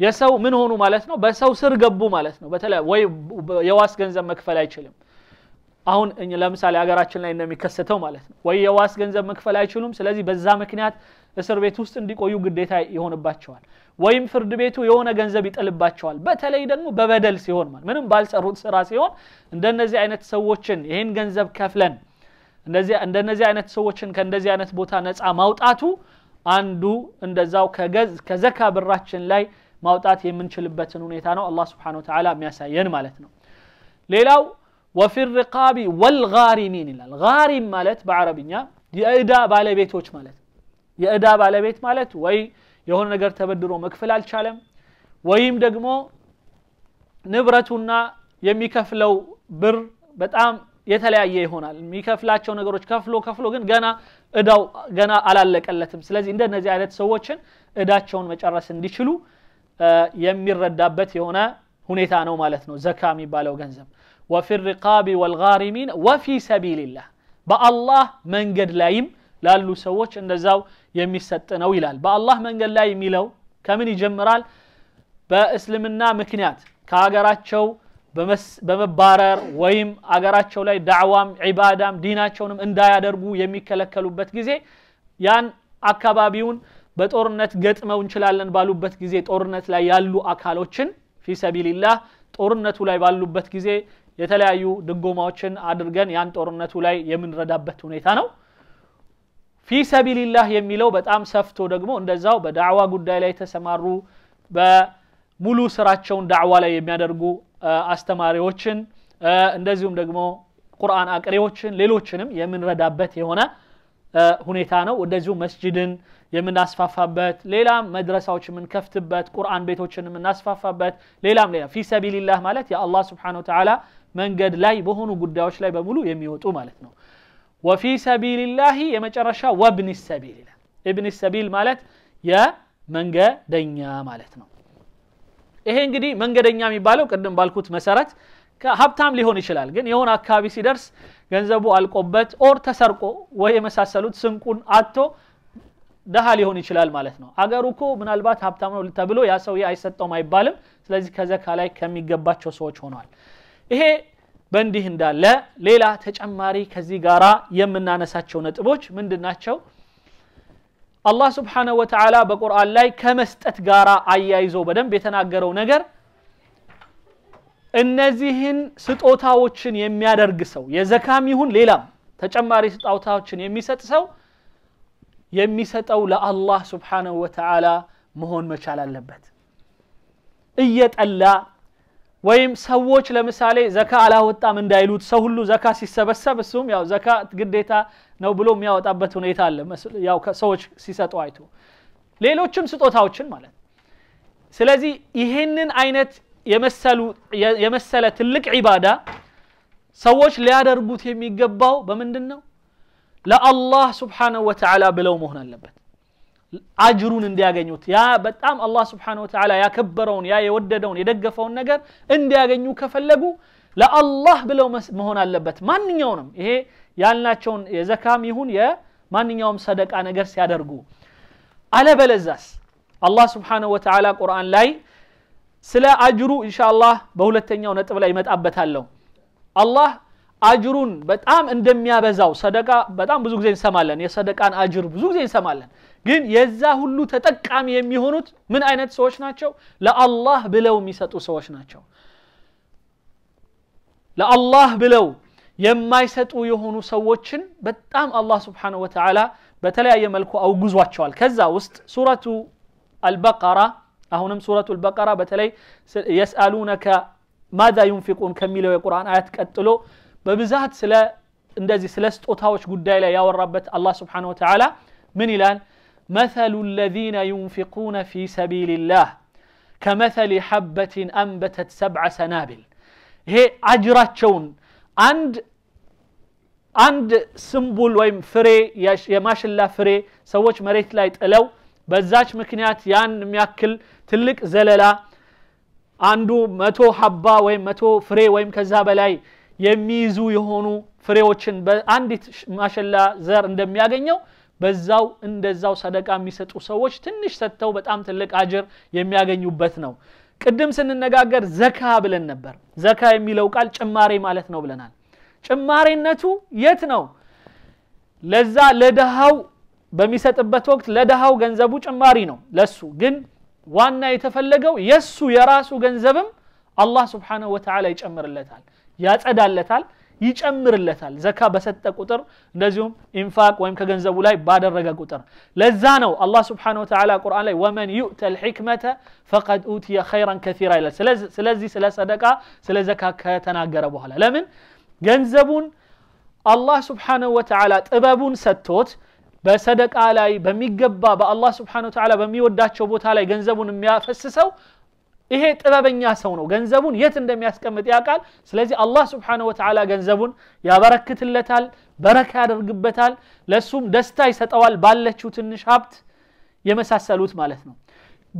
የሰው ምን ሆኑ ማለት ነው በሰው ስር ገቡ ማለት ነው በተለይ ወይ የዋስ ገንዘብ መክፈል አይችልም አሁን ለምሳሌ ሀገራችን ላይ እንደሚከሰተው ማለት ነው ወይ የዋስ ገንዘብ መክፈል አይችሉም ስለዚህ በዛ ምክንያት እስር ቤት ውስጥ እንዲቆዩ ግዴታ ይሆንባቸዋል ወይም ፍርድ ቤቱ የሆነ ገንዘብ ይጥልባቸዋል። በተለይ ደግሞ በበደል ሲሆን ማለት ምንም ባልሰሩት ስራ ሲሆን እንደነዚህ አይነት ሰዎችን ይህን ገንዘብ ከፍለን እንደነዚህ አይነት ሰዎችን ከእንደዚህ አይነት ቦታ ነፃ ማውጣቱ አንዱ እንደዛው ከዘካ ብራችን ላይ ማውጣት የምንችልበትን ሁኔታ ነው አላህ ስብሓነሁ ወተዓላ የሚያሳየን ማለት ነው። ሌላው ወፊ ሪቃቢ ወልጋሪሚን ይላል። ጋሪም ማለት በአረብኛ የእዳ ባለቤቶች ማለት የእዳ ባለቤት ማለት ወይ የሆነ ነገር ተበድሮ መክፈል አልቻለም ወይም ደግሞ ንብረቱና የሚከፍለው ብር በጣም የተለያየ ይሆናል የሚከፍላቸው ነገሮች ከፍሎ ከፍሎ ግን ገና እዳው ገና አላለቀለትም ስለዚህ እንደነዚህ አይነት ሰዎችን እዳቸውን መጨረስ እንዲችሉ የሚረዳበት የሆነ ሁኔታ ነው ማለት ነው ዘካ የሚባለው ገንዘብ ወፊ ሪቃቢ ወልጋሪሚን ወፊ ሰቢልላህ በአላህ መንገድ ላይም ላሉ ሰዎች እንደዛው የሚሰጥ ነው ይላል በአላህ መንገድ ላይ የሚለው ከምን ይጀምራል በእስልምና ምክንያት ከሀገራቸው በመባረር ወይም አገራቸው ላይ ዳዕዋም ዒባዳም ዲናቸውንም እንዳያደርጉ የሚከለከሉበት ጊዜ ያን አካባቢውን በጦርነት ገጥመው እንችላለን ባሉበት ጊዜ ጦርነት ላይ ያሉ አካሎችን ፊ ሰቢልላህ ጦርነቱ ላይ ባሉበት ጊዜ የተለያዩ ድጎማዎችን አድርገን ያን ጦርነቱ ላይ የምንረዳበት ሁኔታ ነው ፊ ሰቢልላህ የሚለው በጣም ሰፍቶ ደግሞ እንደዛው በዳዕዋ ጉዳይ ላይ የተሰማሩ በሙሉ ስራቸውን ዳዕዋ ላይ የሚያደርጉ አስተማሪዎችን እንደዚሁም ደግሞ ቁርአን አቅሪዎችን ሌሎችንም የምንረዳበት የሆነ ሁኔታ ነው እንደዚሁ መስጅድን የምናስፋፋበት ሌላም መድረሳዎች የምንከፍትበት ቁርአን ቤቶችን የምናስፋፋበት ሌላም ሌላ ፊ ሰቢልላህ ማለት የአላህ ስብሓን ተዓላ መንገድ ላይ በሆኑ ጉዳዮች ላይ በሙሉ የሚወጡ ማለት ነው ወፊ ሰቢልላሂ የመጨረሻ ወብን ሰቢል ይላል እብን ሰቢል ማለት የመንገደኛ ማለት ነው ይሄ እንግዲህ መንገደኛ የሚባለው ቅድም ባልኩት መሰረት ሀብታም ሊሆን ይችላል ግን የሆነ አካባቢ ሲደርስ ገንዘቡ አልቆበት ኦር ተሰርቆ ወይ የመሳሰሉት ስንቁን አቶ ደሃ ሊሆን ይችላል ማለት ነው አገሩ እኮ ምናልባት ሀብታም ነው ተብሎ ያ ሰውዬ አይሰጠውም አይባልም ስለዚህ ከዘካ ላይ ከሚገባቸው ሰዎች ሆኗል ይሄ በእንዲህ እንዳለ ሌላ ተጨማሪ ከዚህ ጋራ የምናነሳቸው ነጥቦች ምንድናቸው? አላህ ስብሓነሁ ወተዓላ በቁርአን ላይ ከመስጠት ጋር አያይዞ በደንብ የተናገረው ነገር እነዚህን ስጦታዎችን የሚያደርግ ሰው የዘካም ይሁን ሌላም ተጨማሪ ስጦታዎችን የሚሰጥ ሰው የሚሰጠው ለአላህ ስብሓነሁ ወተዓላ መሆን መቻል አለበት እየጠላ ወይም ሰዎች ለምሳሌ ዘካ አላወጣም እንዳይሉት ሰው ሁሉ ዘካ ሲሰበሰብ እሱም ያው ዘካ ግዴታ ነው ብሎ የሚያወጣበት ሁኔታ አለ ያው ሰዎች ሲሰጡ አይቶ ሌሎችም ስጦታዎችን ማለት ስለዚህ ይህንን አይነት የመሰለ ትልቅ ዒባዳ ሰዎች ሊያደርጉት የሚገባው በምንድን ነው ለአላህ ስብሓነሁ ወተዓላ ብለው መሆን አለበት አጅሩን እንዲያገኙት ያ በጣም አላህ ስብሓን ወተላ ያከበረውን ያ የወደደውን የደገፈውን ነገር እንዲያገኙ ከፈለጉ ለአላህ ብለው መሆን አለበት ማንኛውንም ይሄ ያልናቸውን የዘካም ይሁን የማንኛውም ሰደቃ ነገር ሲያደርጉ አለበለዛስ አላህ ስብሓንሁ ወተላ ቁርአን ላይ ስለ አጅሩ ኢንሻአላህ በሁለተኛው ነጥብ ላይ ይመጣበታለሁ አላህ አጅሩን በጣም እንደሚያበዛው ሰደቃ በጣም ብዙ ጊዜ እንሰማለን የሰደቃን አጅር ብዙ ጊዜ እንሰማለን ግን የዛ ሁሉ ተጠቃሚ የሚሆኑት ምን አይነት ሰዎች ናቸው? ለአላህ ብለው የሚሰጡ ሰዎች ናቸው። ለአላህ ብለው የማይሰጡ የሆኑ ሰዎችን በጣም አላህ ስብሓነሁ ወተዓላ በተለያየ መልኩ አውግዟቸዋል። ከዛ ውስጥ ሱረቱ አልበቀራ አሁንም ሱረቱ አልበቀራ በተለይ የስአሉነከ ማዛ ዩንፊቁን ከሚለው የቁርአን አያት ቀጥሎ በብዛት ስለ እንደዚህ ስለ ስጦታዎች ጉዳይ ላይ ያወራበት አላህ ስብሓነሁ ወተዓላ ምን ይላል? مثل الذين ينفقون في سبيل الله كمثل حبة أنبتت سبع سنابل هي أجرات شون عند عند سمبل ويم فري يا ماش الله فري سوتش مريت لايت ألو بزاش مكنيات يان مياكل تلك زللا عندو متو حبة ويم متو فري ويم كذاب لاي يميزو يهونو فري ፍሬዎችን በአንዲት ማሸላ ዘር እንደሚያገኘው በዛው እንደዛው ሰደቃ የሚሰጡ ሰዎች ትንሽ ሰጥተው በጣም ትልቅ አጅር የሚያገኙበት ነው ቅድም ስንነጋገር ዘካ ብለን ነበር ዘካ የሚለው ቃል ጭማሬ ማለት ነው ብለናል ጭማሬነቱ የት ነው ለዛ ለድሃው በሚሰጥበት ወቅት ለድሃው ገንዘቡ ጭማሪ ነው ለሱ ግን ዋና የተፈለገው የሱ የራሱ ገንዘብም አላህ ስብሓንሁ ወተላ ይጨምርለታል ያጸዳለታል يجمر اللثال زكاة بسطة قطر نزيهم انفاق ويمكا جنزبو لاي بعد الرقا قطر لزانو الله سبحانه وتعالى قرآن لاي ومن يؤتى الحكمة فقد أوتي خيرا كثيرا إلا سلزي سلا صدقة سلا زكاة كتنا قربوها لمن جنزبون الله سبحانه وتعالى تبابون ستوت بسدك علي بمي قبا بأ الله سبحانه وتعالى بمي وداتشو بوت علي جنزبون ميا فسسو ይሄ ጥበበኛ ሰው ነው ገንዘቡን የት እንደሚያስቀምጥ ያውቃል ስለዚህ አላህ ስብሓን ወተላ ገንዘቡን ያበረክትለታል በረካ ያደርግበታል ለእሱም ደስታ ይሰጠዋል ባለችው ትንሽ ሀብት የመሳሰሉት ማለት ነው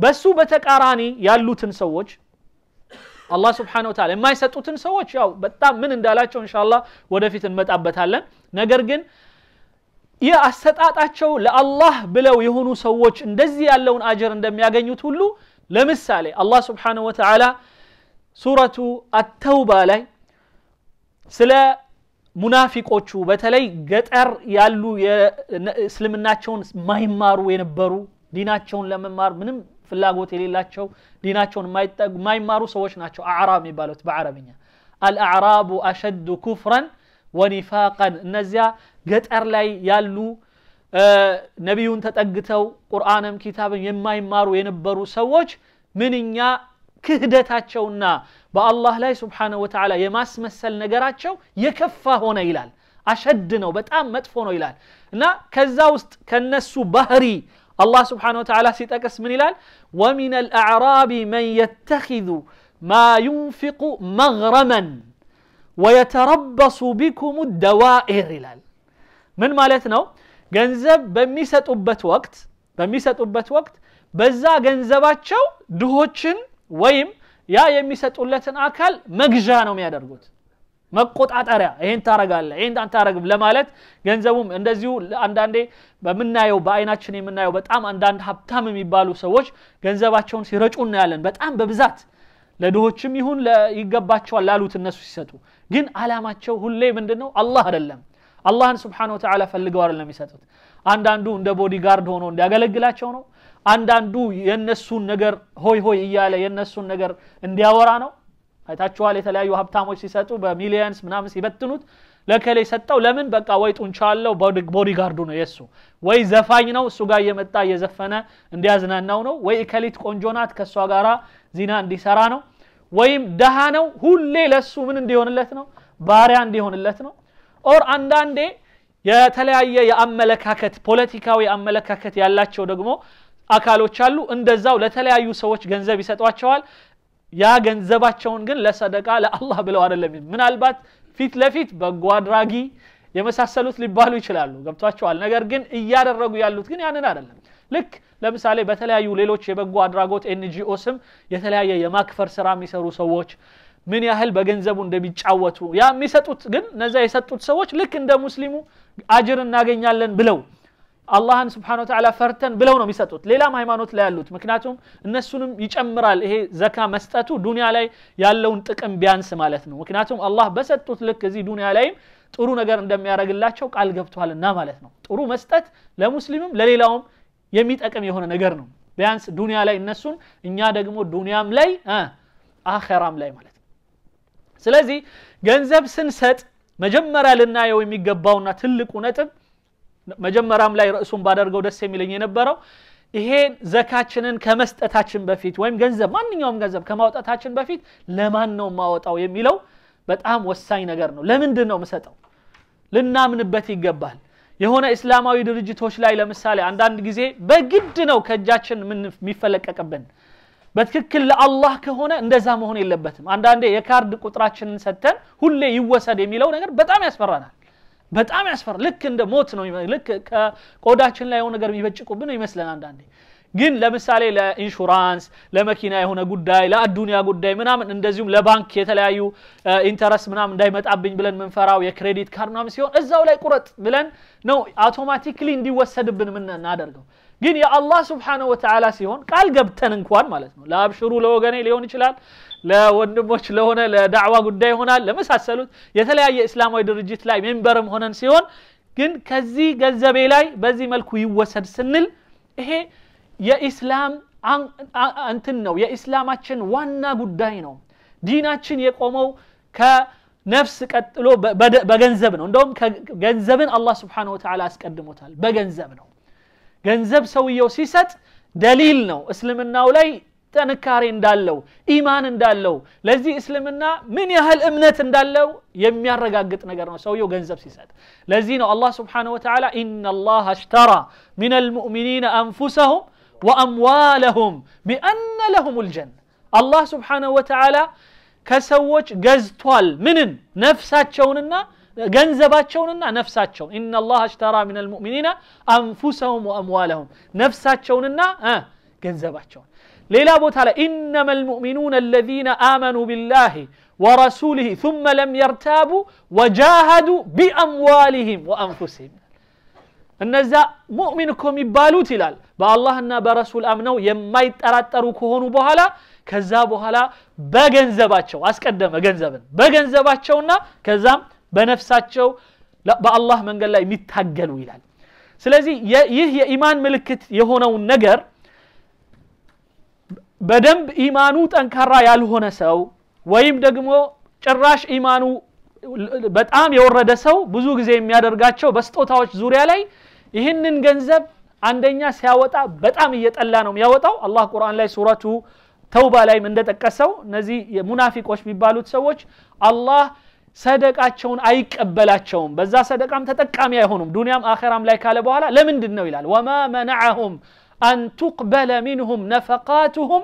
በሱ በተቃራኒ ያሉትን ሰዎች አላህ ስብሓን ወተላ የማይሰጡትን ሰዎች ያው በጣም ምን እንዳላቸው እንሻላ ወደፊት እንመጣበታለን ነገር ግን ይህ አሰጣጣቸው ለአላህ ብለው የሆኑ ሰዎች እንደዚህ ያለውን አጀር እንደሚያገኙት ሁሉ ለምሳሌ አላህ ስብሓንሁ ወተዓላ ሱረቱ አተውባ ላይ ስለ ሙናፊቆቹ በተለይ ገጠር ያሉ እስልምናቸውን ማይማሩ የነበሩ ዲናቸውን ለመማር ምንም ፍላጎት የሌላቸው ዲናቸውን የማይማሩ ሰዎች ናቸው አዕራብ የሚባሉት በአረብኛ አልአዕራቡ አሸዱ ኩፍረን ወኒፋቀን እነዚያ ገጠር ላይ ያሉ ነቢዩን ተጠግተው ቁርአንም ኪታብን የማይማሩ የነበሩ ሰዎች ምንኛ ክህደታቸውና በአላህ ላይ ስብሓነ ወተዓላ የማስመሰል ነገራቸው የከፋ ሆነ ይላል አሸድ ነው በጣም መጥፎ ነው ይላል እና ከዛ ውስጥ ከነሱ ባህሪ አላህ ስብሓነ ወተዓላ ሲጠቅስ ምን ይላል ወሚን አልአዕራቢ መን የተኪዙ ማ ዩንፊቁ መግረመን ወየተረበሱ ቢኩም ደዋኢር ይላል ምን ማለት ነው ገንዘብ በሚሰጡበት ወቅት በሚሰጡበት ወቅት በዛ ገንዘባቸው ድሆችን ወይም ያ የሚሰጡለትን አካል መግዣ ነው የሚያደርጉት መቆጣጠሪያ ይሄን ታረጋለ ይሄን አንታረግም ለማለት ገንዘቡም እንደዚሁ አንዳንዴ በምናየው በአይናችን የምናየው በጣም አንዳንድ ሀብታም የሚባሉ ሰዎች ገንዘባቸውን ሲረጩ እናያለን በጣም በብዛት ለድሆችም ይሁን ይገባቸዋል ላሉት እነሱ ሲሰጡ ግን አላማቸው ሁሌ ምንድን ነው አላህ አይደለም አላህን ስብሓን ወተላ ፈልገው አይደለም የሚሰጡት አንዳንዱ እንደ ቦዲ ጋርድ ሆኖ እንዲያገለግላቸው ነው አንዳንዱ የነሱን ነገር ሆይ ሆይ እያለ የነሱን ነገር እንዲያወራ ነው አይታችኋል የተለያዩ ሀብታሞች ሲሰጡ በሚሊየንስ ምናምን ሲበትኑት ለከሌ ሰጠው ለምን በቃ ወይ ጡንቻ አለው ቦዲጋርዱ ነው የሱ ወይ ዘፋኝ ነው እሱ ጋር እየመጣ እየዘፈነ እንዲያዝናናው ነው ወይ እከሊት ቆንጆ ናት ከእሷ ጋራ ዚና እንዲሰራ ነው ወይም ደሃ ነው ሁሌ ለሱ ምን እንዲሆንለት ነው ባሪያ እንዲሆንለት ነው ኦር አንዳንዴ የተለያየ የአመለካከት ፖለቲካዊ አመለካከት ያላቸው ደግሞ አካሎች አሉ እንደዛው ለተለያዩ ሰዎች ገንዘብ ይሰጧቸዋል ያ ገንዘባቸውን ግን ለሰደቃ ለአላህ ብለው አይደለም ምናልባት ፊት ለፊት በጎ አድራጊ የመሳሰሉት ሊባሉ ይችላሉ ገብቷቸዋል ነገር ግን እያደረጉ ያሉት ግን ያንን አይደለም ልክ ለምሳሌ በተለያዩ ሌሎች የበጎ አድራጎት ኤንጂኦ ስም የተለያየ የማክፈር ስራ የሚሰሩ ሰዎች ምን ያህል በገንዘቡ እንደሚጫወቱ ያ የሚሰጡት ግን እነዛ የሰጡት ሰዎች ልክ እንደ ሙስሊሙ አጅር እናገኛለን ብለው አላህን ስብሓን ወተላ ፈርተን ብለው ነው የሚሰጡት ሌላም ሃይማኖት ላይ ያሉት ምክንያቱም እነሱንም ይጨምራል ይሄ ዘካ መስጠቱ ዱንያ ላይ ያለውን ጥቅም ቢያንስ ማለት ነው ምክንያቱም አላህ በሰጡት ልክ እዚህ ዱንያ ላይም ጥሩ ነገር እንደሚያደርግላቸው ቃል ገብቷልና ማለት ነው ጥሩ መስጠት ለሙስሊምም ለሌላውም የሚጠቅም የሆነ ነገር ነው ቢያንስ ዱኒያ ላይ እነሱን እኛ ደግሞ ዱኒያም ላይ አኸራም ላይ ማለት ነው ስለዚህ ገንዘብ ስንሰጥ መጀመሪያ ልናየው የሚገባውና ትልቁ ነጥብ መጀመሪያም ላይ ርዕሱን ባደርገው ደስ የሚለኝ የነበረው ይሄ ዘካችንን ከመስጠታችን በፊት ወይም ገንዘብ ማንኛውም ገንዘብ ከማውጣታችን በፊት ለማን ነው ማወጣው የሚለው በጣም ወሳኝ ነገር ነው ለምንድን ነው ምሰጠው ልናምንበት ይገባል የሆነ እስላማዊ ድርጅቶች ላይ ለምሳሌ አንዳንድ ጊዜ በግድ ነው ከእጃችን የሚፈለቀቅብን በትክክል ለአላህ ከሆነ እንደዛ መሆን የለበትም አንዳንዴ የካርድ ቁጥራችንን ሰጥተን ሁሌ ይወሰድ የሚለው ነገር በጣም ያስፈራናል በጣም ያስፈራ ልክ እንደ ሞት ነው ልክ ከቆዳችን ላይ የሆነ ነገር የሚበጭቁብን ይመስለን አንዳንዴ ግን ለምሳሌ ለኢንሹራንስ ለመኪና የሆነ ጉዳይ ለአዱኒያ ጉዳይ ምናምን እንደዚሁም ለባንክ የተለያዩ ኢንተረስት ምናምን እንዳይመጣብኝ ብለን ምንፈራው የክሬዲት ካርድ ምናምን ሲሆን እዛው ላይ ቁረጥ ብለን ነው አውቶማቲክሊ እንዲወሰድብን እናደርገው جين يا الله سبحانه وتعالى سيون قال قبتن انكوان مالتنو لا ابشرو لو غني ليون يشلال لا وندموش لو هنا لا دعوة قداي هنا لا مساسلوت يتلا يا اسلام ويدرجيت لاي منبرم هنا سيون جين كزي قزبي لاي بزي ملكو يوسر سنل ايه يا اسلام انتنو يا اسلام وانا قداي نو دينا يقومو ك نفس قتلو بجنزبن اندوم كجنزبن الله سبحانه وتعالى اسقدموتال بجنزبنو جنزب سوي وسيست دليل نو اسلمنا ولي تنكارين دالو ايمان دالو لذي اسلمنا من يهل امنت دالو يميار رقاقت نقرنا سوي وغنزب سيست لذي نو الله سبحانه وتعالى ان الله اشترى من المؤمنين انفسهم واموالهم بان لهم الجنة الله سبحانه وتعالى كسوج جزتوال منن نفسات شوننا ገንዘባቸውንና ነፍሳቸውን ኢናላህ አሽተራ ምን ልሙእሚኒና አንፉሰሁም ወአምዋለሁም ነፍሳቸውንና ገንዘባቸውን ሌላ ቦታ ላይ ኢነማ ልሙእሚኑን አለዚነ አመኑ ቢላህ ወረሱልህ ثم لم يرتابوا وجاهدوا بأموالهم وأنفسهم እነዛ ሙእሚን እኮ የሚባሉት ይላል በአላህና በረሱል አምነው የማይጠራጠሩ ከሆኑ በኋላ ከዛ በኋላ በገንዘባቸው አስቀደመ ገንዘብን በገንዘባቸውና ከዛም በነፍሳቸው በአላህ መንገድ ላይ የሚታገሉ ይላል ስለዚህ ይህ የኢማን ምልክት የሆነውን ነገር በደንብ ኢማኑ ጠንካራ ያልሆነ ሰው ወይም ደግሞ ጭራሽ ኢማኑ በጣም የወረደ ሰው ብዙ ጊዜ የሚያደርጋቸው በስጦታዎች ዙሪያ ላይ ይህንን ገንዘብ አንደኛ ሲያወጣ በጣም እየጠላ ነው የሚያወጣው አላህ ቁርአን ላይ ሱረቱ ተውባ ላይም እንደጠቀሰው እነዚህ የሙናፊቆች የሚባሉት ሰዎች አላህ صدق أشون أيك أبل أشون بس ذا صدق أم تتكام يهونهم دنيام آخرام لا يكالب لا من دنا ولا وما منعهم أن تقبل منهم نفقاتهم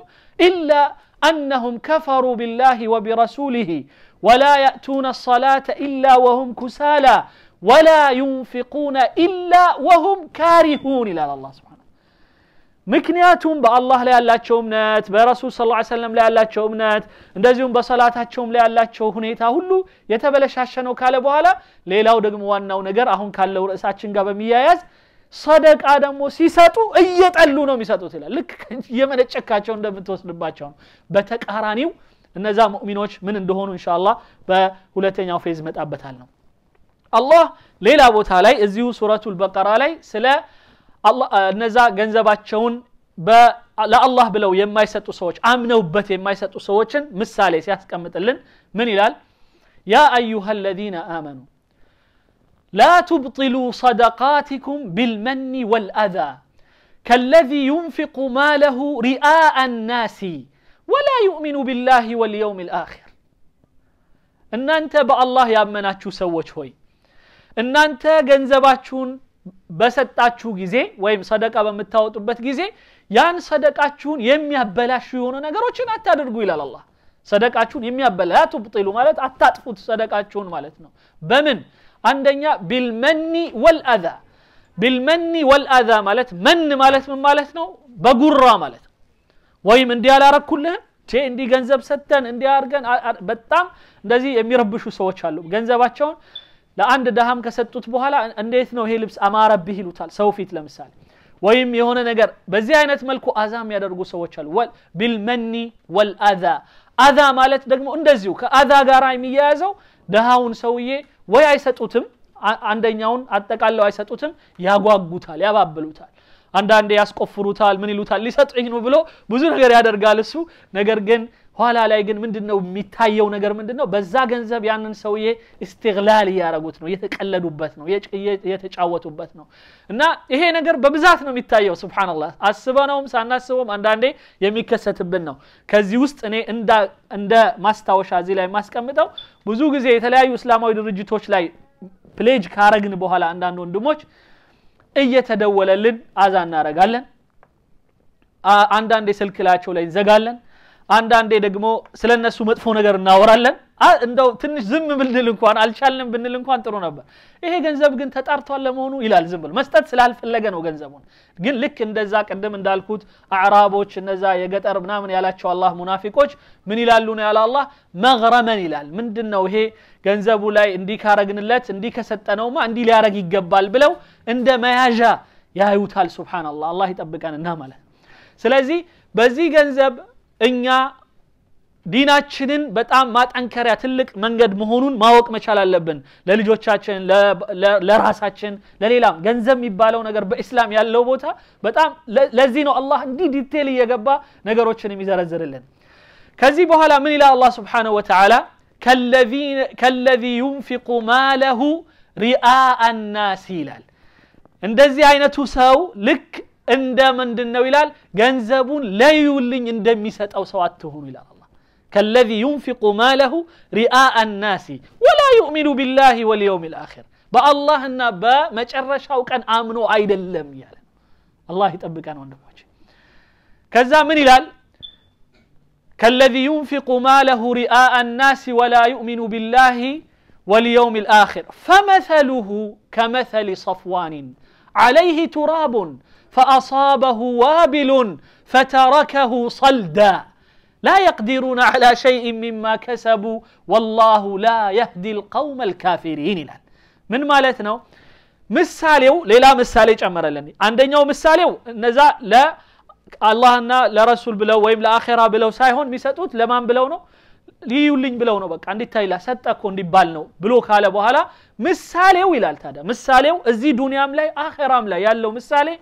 إلا أنهم كفروا بالله وبرسوله ولا يأتون الصلاة إلا وهم كسالى ولا ينفقون إلا وهم كارهون إلى الله سبحانه ምክንያቱም በአላህ ላይ ያላቸው እምነት በረሱል ስ ሰለም ላይ ያላቸው እምነት እንደዚሁም በሰላታቸውም ላይ ያላቸው ሁኔታ ሁሉ የተበለሻሸ ነው ካለ በኋላ ሌላው ደግሞ ዋናው ነገር አሁን ካለው ርዕሳችን ጋር በሚያያዝ ሰደቃ ደግሞ ሲሰጡ እየጠሉ ነው የሚሰጡት ይላል ልክ እየመነጨካቸው እንደምትወስድባቸው ነው በተቃራኒው እነዛ ሙእሚኖች ምን እንደሆኑ እንሻላ በሁለተኛው ፌዝ መጣበታል ነው አላህ ሌላ ቦታ ላይ እዚሁ ሱረቱ ልበቀራ ላይ ስለ الله نزا جنزبا تشون لا الله بلو يم ما سوتش أم نو بث يم ما يسات سوتشن مثال يسياس كم مثلن من يلال يا أيها الذين آمنوا لا تبطلوا صدقاتكم بالمن والأذى كالذي ينفق ماله رئاء الناس ولا يؤمن بالله واليوم الآخر إن أنت بأ الله يا مناتشو سوتش هوي إن أنت جنزباتشون በሰጣችሁ ጊዜ ወይም ሰደቃ በምታወጡበት ጊዜ ያን ሰደቃችሁን የሚያበላሹ የሆኑ ነገሮችን አታድርጉ ይላል አላህ ሰደቃችሁን የሚያበላ ላ ማለት አታጥፉት ሰደቃችሁን ማለት ነው በምን አንደኛ ቢልመኒ ወልአዛ ቢልመኒ ወልአዛ ማለት መን ማለት ምን ማለት ነው በጉራ ማለት ወይም እንዲህ አላረኩልህም ቼ እንዲህ ገንዘብ ሰተን እንዲያርገን በጣም እንደዚህ የሚረብሹ ሰዎች አሉ ገንዘባቸውን ለአንድ ደሃም ከሰጡት በኋላ እንዴት ነው ይሄ ልብስ አማረብህ ይሉታል ሰው ፊት ለምሳሌ ወይም የሆነ ነገር በዚህ አይነት መልኩ አዛ የሚያደርጉ ሰዎች አሉ ቢልመኒ ወልአዛ አዛ ማለት ደግሞ እንደዚሁ ከአዛ ጋር የሚያያዘው ደሃውን ሰውዬ ወይ አይሰጡትም አንደኛውን አጠቃለው አይሰጡትም ያጓጉታል ያባብሉታል አንዳንዴ ያስቆፍሩታል ምን ይሉታል ሊሰጥህ ነው ብሎ ብዙ ነገር ያደርጋል እሱ ነገር ግን ኋላ ላይ ግን ምንድን ነው የሚታየው ነገር ምንድን ነው በዛ ገንዘብ ያንን ሰውዬ እስትቅላል እያረጉት ነው የተቀለዱበት ነው የተጫወቱበት ነው እና ይሄ ነገር በብዛት ነው የሚታየው ስብናላ አስበነውም ሳናስበውም አንዳንዴ የሚከሰትብን ነው ከዚህ ውስጥ እኔ እንደ ማስታወሻ እዚህ ላይ ማስቀምጠው ብዙ ጊዜ የተለያዩ እስላማዊ ድርጅቶች ላይ ፕሌጅ ካረግን በኋላ አንዳንድ ወንድሞች እየተደወለልን አዛ እናረጋለን አንዳንዴ ስልክላቸው ላይ እንዘጋለን አንዳንዴ ደግሞ ስለ እነሱ መጥፎ ነገር እናወራለን እንደው ትንሽ ዝም ብንል እንኳን አልቻልንም ብንል እንኳን ጥሩ ነበር ይሄ ገንዘብ ግን ተጣርቷል ለመሆኑ ይላል ዝም ብሎ መስጠት ስላልፈለገ ነው ገንዘቡን ግን ልክ እንደዛ ቅድም እንዳልኩት አዕራቦች እነዛ የገጠር ምናምን ያላቸው አላህ ሙናፊቆች ምን ይላሉ ነው ያለ አላህ መግረመን ይላል ምንድን ነው ይሄ ገንዘቡ ላይ እንዲህ ካረግንለት እንዲህ ከሰጠነውማ እንዲህ ሊያረግ ይገባል ብለው እንደ መያዣ ያዩታል ስብናላ አላህ ይጠብቀንና ማለት ስለዚህ በዚህ ገንዘብ إنيا دينا تشنن بتأم ما تنكر يتلك من قد مهونون ما وق ما شال اللبن للي جوتشاتشن ل ل لراساتشن للي لام جنزم يبالو نجار بإسلام يالله بوتا بتأم ل لزينو الله دي دي تلي يا جبا نجار وتشن ميزار زرلن كذي بحالا من إلى الله سبحانه وتعالى كالذين كالذي ينفق ماله رئاء الناس هلال عند زي عينته سو لك اندى من دنو يلال لا يولين اندى ميسات او سوات الى الله كالذي ينفق ماله رياء الناس ولا يؤمن بالله واليوم الاخر با الله النبا ما ترش او كان امنو ايدلم يال الله يطبق انا وندموچ كذا من يلال كالذي ينفق ماله رياء الناس ولا يؤمن بالله واليوم الاخر فمثله كمثل صفوان عليه تراب فأصابه وابل فتركه صلدا لا يقدرون على شيء مما كسبوا والله لا يهدي القوم الكافرين لن. من مالتنا مساليو ليلا مثالي جمر لني عندنا مثاليو نزا لا الله أنا لرسول بلو ويم لآخرة بلو سايهون ميساتوت لمان بلونو ليولين بلونو بك عندي تايلا ستا كوندي بالنو بلو خالة بوهالا مثاليو إلال تادا مساليو ازي دنيا ملاي آخرة ملاي يالو مسالي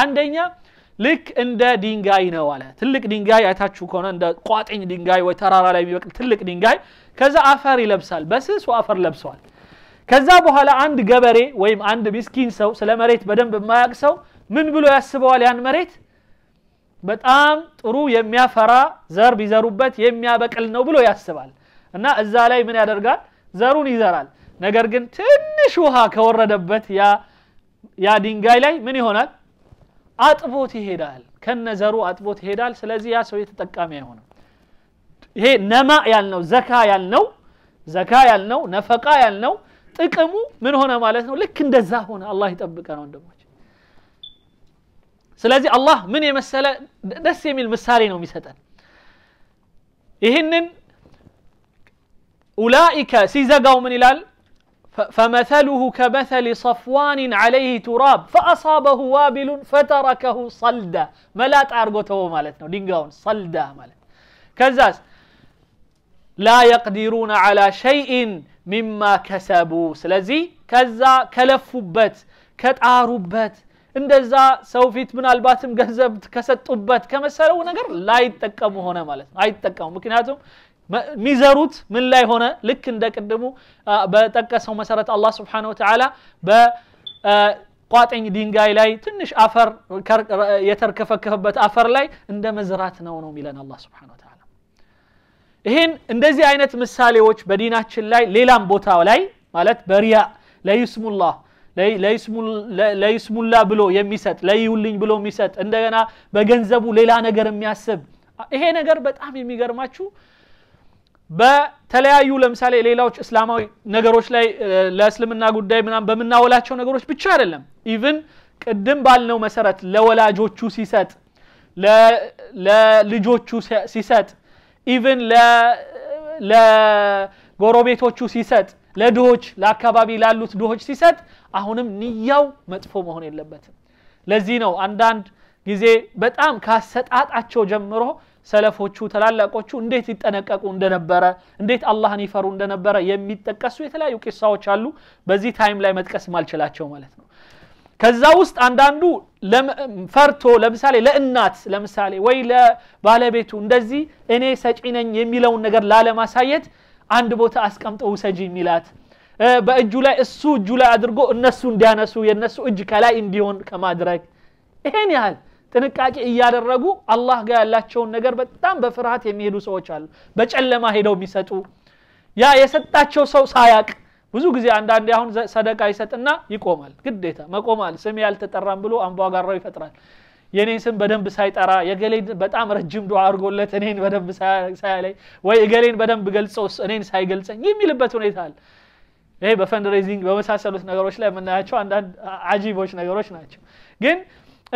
አንደኛ ልክ እንደ ድንጋይ ነው አለ ትልቅ ድንጋይ አይታችሁ ከሆነ እንደ ቋጥኝ ድንጋይ ወይ ተራራ ላይ የሚበቅል ትልቅ ድንጋይ ከዛ አፈር ይለብሳል በስሱ አፈር ለብሰዋል ከዛ በኋላ አንድ ገበሬ ወይም አንድ ምስኪን ሰው ስለ መሬት በደንብ የማያቅ ሰው ምን ብሎ ያስበዋል ያን መሬት በጣም ጥሩ የሚያፈራ ዘር ቢዘሩበት የሚያበቅል ነው ብሎ ያስባል እና እዛ ላይ ምን ያደርጋል ዘሩን ይዘራል ነገር ግን ትንሽ ውሃ ከወረደበት ያ ድንጋይ ላይ ምን ይሆናል አጥቦት ይሄዳል ከነዘሩ አጥቦት ይሄዳል ስለዚህ ያ ሰው የተጠቃሚ አይሆንም ይሄ ነማ ያልነው ዘካ ያልነው ዘካ ያልነው ነፈቃ ያልነው ጥቅሙ ምን ሆነ ማለት ነው ልክ እንደዛ ሆነ አላህ ይጠብቀ ነው ወንድሞች ስለዚህ አላህ ምን የመሰለ ደስ የሚል ምሳሌ ነው የሚሰጠን ይህንን ኡላኢከ ሲዘጋው ምን ይላል فمثله كمثل صفوان عليه تراب فأصابه وابل فتركه صلدا ملات عرقوته مالتنا دينغون صلدا مالت كزاز لا يقدرون على شيء مما كسبوا سلزي كذا كلفبت كتعاربت اندزا سوفيت من الباتم جذب كست طبت كما سلو نجر لا يتكاموا هنا مالت لا يتكاموا ممكن هاتهم ميزروت من لا هنا لك عندك دمو بتك مسارات الله سبحانه وتعالى با قاطع دين جاي لاي تنش أفر يترك فكهبت أفر لاي عند مزرات نونو ميلان الله سبحانه وتعالى هن اندزي عينة مثالي وش بدينا تشلاي ليلام بوتا ولاي مالت برياء لا يسمو الله لا يسمو الله بلو يميسات لا يولين بلو ميسات عندنا بجنزبو ليلا نجر مياسب إيه نجر بتأمي ميجر ماشو በተለያዩ ለምሳሌ ሌላዎች እስላማዊ ነገሮች ላይ ለእስልምና ጉዳይ ምናም በምናወላቸው ነገሮች ብቻ አይደለም ኢቭን ቅድም ባልነው መሰረት ለወላጆቹ ሲሰጥ ለልጆቹ ሲሰጥ ኢቭን ለጎረቤቶቹ ሲሰጥ ለድሆች ለአካባቢ ላሉት ድሆች ሲሰጥ አሁንም ንያው መጥፎ መሆን የለበትም ለዚህ ነው አንዳንድ ጊዜ በጣም ካሰጣጣቸው ጀምሮ ሰለፎቹ ተላላቆቹ እንዴት ይጠነቀቁ እንደነበረ እንዴት አላህን ይፈሩ እንደነበረ የሚጠቀሱ የተለያዩ ቂሳዎች አሉ በዚህ ታይም ላይ መጥቀስ ማልችላቸው ማለት ነው ከዛ ውስጥ አንዳንዱ ፈርቶ ለምሳሌ ለእናት ለምሳሌ ወይ ለባለቤቱ እንደዚህ እኔ ሰጪ ነኝ የሚለውን ነገር ላለማሳየት አንድ ቦታ አስቀምጠው ውሰጂ የሚላት በእጁ ላይ እሱ እጁ ላይ አድርጎ እነሱ እንዲያነሱ የእነሱ እጅ ከላይ እንዲሆን ከማድረግ ይሄን ያህል ጥንቃቄ እያደረጉ አላህ ጋር ያላቸውን ነገር በጣም በፍርሃት የሚሄዱ ሰዎች አሉ በጨለማ ሄደው የሚሰጡ ያ የሰጣቸው ሰው ሳያቅ ብዙ ጊዜ አንዳንዴ አሁን ሰደቃ ይሰጥና ይቆማል ግዴታ መቆማል ስም ያልተጠራም ብሎ አንቧጋራው ይፈጥራል የኔን ስም በደንብ ሳይጠራ የገሌ በጣም ረጅም ዱዓ አድርጎለት እኔን በደንብ ሳያለይ ወይ እገሌን በደንብ ገልጸው እኔን ሳይገልጸኝ የሚልበት ሁኔታ አለ ይሄ በፈንድሬዚንግ በመሳሰሉት ነገሮች ላይ የምናያቸው አንዳንድ አጂቦች ነገሮች ናቸው ግን